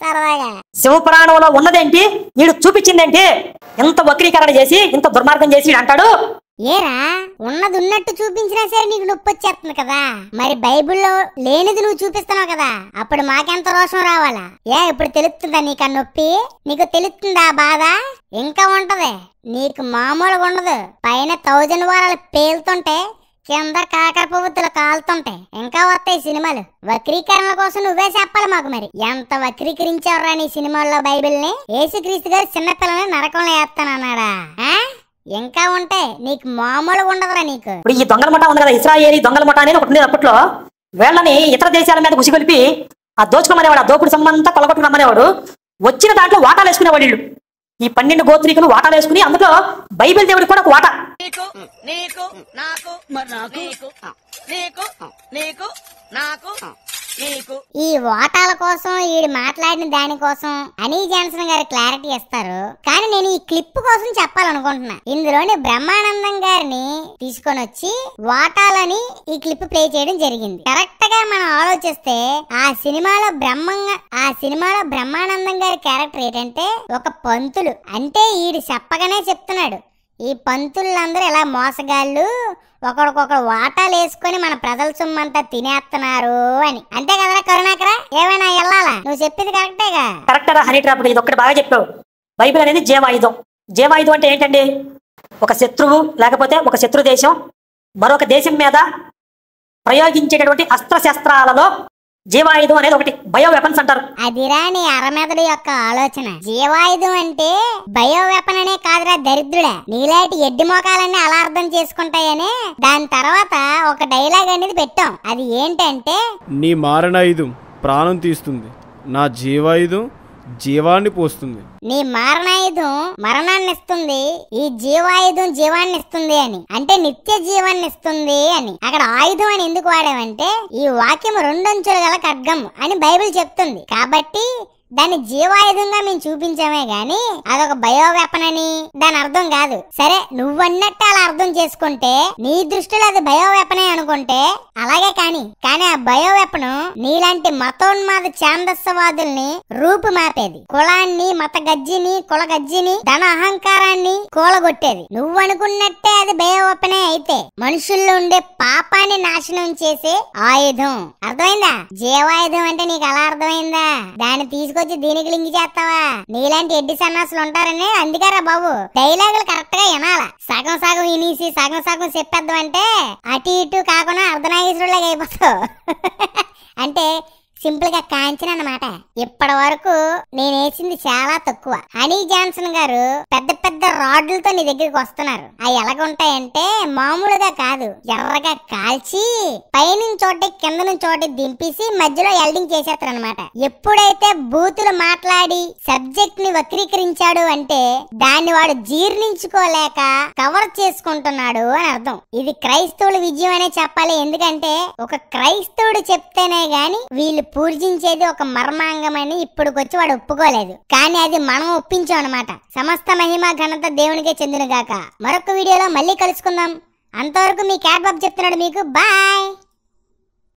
సరదాగా శివపురాణంలో ఉన్నదేంటి వీడు చూపించిందేంటి ఎంత వక్రీకరణ చేసి ఇంత దుర్మార్గం చేసి అంటాడు ఏరా ఉన్నది ఉన్నట్టు చూపించినా సరే నీకు నొప్పి వచ్చేస్తుంది కదా మరి బైబిల్లో లేనిది నువ్వు చూపిస్తున్నావు కదా అప్పుడు మాకెంత రోషం రావాలా ఏ ఇప్పుడు తెలుస్తుందా నీకు ఆ నొప్పి నీకు తెలుస్తుందా బాధ ఇంకా ఉంటది నీకు మామూలుగా ఉండదు పైన థౌజండ్ వారాలు పేలుతుంటే కింద కాకర పువ్వుతులు కాలుతుంటాయి ఇంకా వస్తాయి సినిమాలు వక్రీకరణ కోసం నువ్వే చెప్పాలి మాకు మరి ఎంత వక్రీకరించావురా నీ సినిమాల్లో బైబిల్ని ఏసుక్రీస్తు గారు చిన్నపిల్లని నరకంలో వేస్తానన్నాడా ఇంకా ఉంటే నీకు మామూలుగా ఉండదురా నీకు ఇప్పుడు ఈ దొంగల మఠ ఉంది కదా ఇస్రాయేలి దొంగల ముఠా అనేది ఒకటి అప్పట్లో వీళ్ళని ఇతర దేశాల మీద ఉసిగొలిపి ఆ దోచుకోమనేవాడు ఆ దోపుడు సమ్మంతా కొలగొట్టుకున్నామనేవాడు వచ్చిన దాంట్లో వాటాలు వేసుకునేవాడు వీళ్ళు ఈ పన్నెండు గోత్రికులు వాటాలు వేసుకుని అందులో బైబిల్ దేవుడు కూడా ఒక వాట నీకు నాకు నీకు నాకు ఈ ఓటాల కోసం వీడు మాట్లాడిన దానికోసం అనీ జాన్సన్ గారు క్లారిటీ ఇస్తారు కానీ నేను ఈ క్లిప్ కోసం చెప్పాలనుకుంటున్నా ఇందులోని బ్రహ్మానందం గారిని తీసుకొని వచ్చి ఓటాలని ఈ క్లిప్ ప్లే చేయడం జరిగింది కరెక్ట్ గా మనం ఆలోచిస్తే ఆ సినిమాలో బ్రహ్మంగా ఆ సినిమాలో బ్రహ్మానందం గారి క్యారెక్టర్ ఏంటంటే ఒక పంతులు అంటే వీడు చెప్పగానే చెప్తున్నాడు ఈ పంతులందరూ ఇలా మోసగాళ్ళు ఒకరికొకరు వాటాలు వేసుకొని మన ప్రజల సొమ్మంతా తినేస్తున్నారు అని అంతే కదరా కరుణాకరా ఏమైనా వెళ్ళాలా నువ్వు చెప్పింది కరెక్టేగా కరెక్ట్ రా హనీ ట్రాప్ ఇది ఒక్కటి బాగా చెప్పావు బైబిల్ అనేది జీవాయుధం జీవాయుధం అంటే ఏంటండి ఒక శత్రువు లేకపోతే ఒక శత్రు దేశం మరొక దేశం మీద ప్రయోగించేటటువంటి అస్త్రశస్త్రాలలో జీవాయుధం అనేది ఒకటి బయో వెపన్స్ అంటారు అది రాని అరమెదడు యొక్క ఆలోచన జీవాయుధం అంటే బయో వెపన్ అనే కాదురా దరిద్రుడా నీలాంటి ఎడ్డి మోకాలన్నీ అలా అర్థం చేసుకుంటాయని దాని తర్వాత ఒక డైలాగ్ అనేది పెట్టాం అది ఏంటంటే నీ మారణాయుధం ప్రాణం తీస్తుంది నా జీవాయుధం జీవాన్ని పోస్తుంది నీ మరణాయుధం మరణాన్ని ఇస్తుంది ఈ జీవాయుధం జీవాన్ని ఇస్తుంది అని అంటే నిత్య జీవాన్ని ఇస్తుంది అని అక్కడ ఆయుధం అని ఎందుకు వాడామంటే ఈ వాక్యం రెండంచులు గల ఖడ్గం అని బైబిల్ చెప్తుంది కాబట్టి దాని జీవాయుధంగా మేము చూపించామే గాని అదొక బయో వెపన్ అని దాని అర్థం కాదు సరే నువ్వన్నట్టు అలా అర్థం చేసుకుంటే నీ దృష్టిలో అది బయో వెపనే అనుకుంటే అలాగే కాని కాని ఆ బయో వెపన్ నీలాంటి మతోన్మాద ఛాందస్సవాదుల్ని రూపు మాపేది కులాన్ని మత గజ్జిని కుల గజ్జిని ధన అహంకారాన్ని కూలగొట్టేది నువ్వనుకున్నట్టే అది బయో వెపనే అయితే మనుషుల్లో ఉండే పాపాన్ని నాశనం చేసే ఆయుధం అర్థమైందా జీవాయుధం అంటే నీకు అలా అర్థమైందా దాన్ని తీసుకు వచ్చి దీనికి లింక్ చేస్తావా నీలాంటి ఎడ్డి సన్నాసులు ఉంటారని అందుకారా బాబు డైలాగులు కరెక్ట్ గా వినాల సగం సగం వినేసి సగం సగం చెప్పేద్దాం అంటే అటు ఇటు కాకుండా అర్ధనాగేశ్వరులాగా అయిపోతావు అంటే సింపుల్ గా కాంచిన అనమాట ఇప్పటి వరకు నేనేసింది చాలా తక్కువ హనీ జాన్సన్ గారు పెద్ద పెద్ద రాడ్లతో నీ దగ్గరికి వస్తున్నారు అవి ఎలాగుంటాయంటే మామూలుగా కాదు ఎర్రగా కాల్చి పైనుంచి చోటే కింద నుంచి దింపేసి మధ్యలో ఎల్డింగ్ చేసేస్తారు అనమాట ఎప్పుడైతే బూతులు మాట్లాడి సబ్జెక్ట్ ని వక్రీకరించాడు అంటే దాన్ని వాడు జీర్ణించుకోలేక కవర్ చేసుకుంటున్నాడు అని అర్థం ఇది క్రైస్తవుల విజయం అనే చెప్పాలి ఎందుకంటే ఒక క్రైస్తవుడు చెప్తేనే గాని వీళ్ళు పూజించేది ఒక మర్మాంగమని ఇప్పటికొచ్చి వాడు ఒప్పుకోలేదు కానీ అది మనం ఒప్పించాం అనమాట సమస్త మహిమ ఘనత దేవునికే చెందినగాక మరొక వీడియోలో మళ్ళీ కలుసుకుందాం అంతవరకు మీ క్యాట్ బాబు చెప్తున్నాడు మీకు బాయ్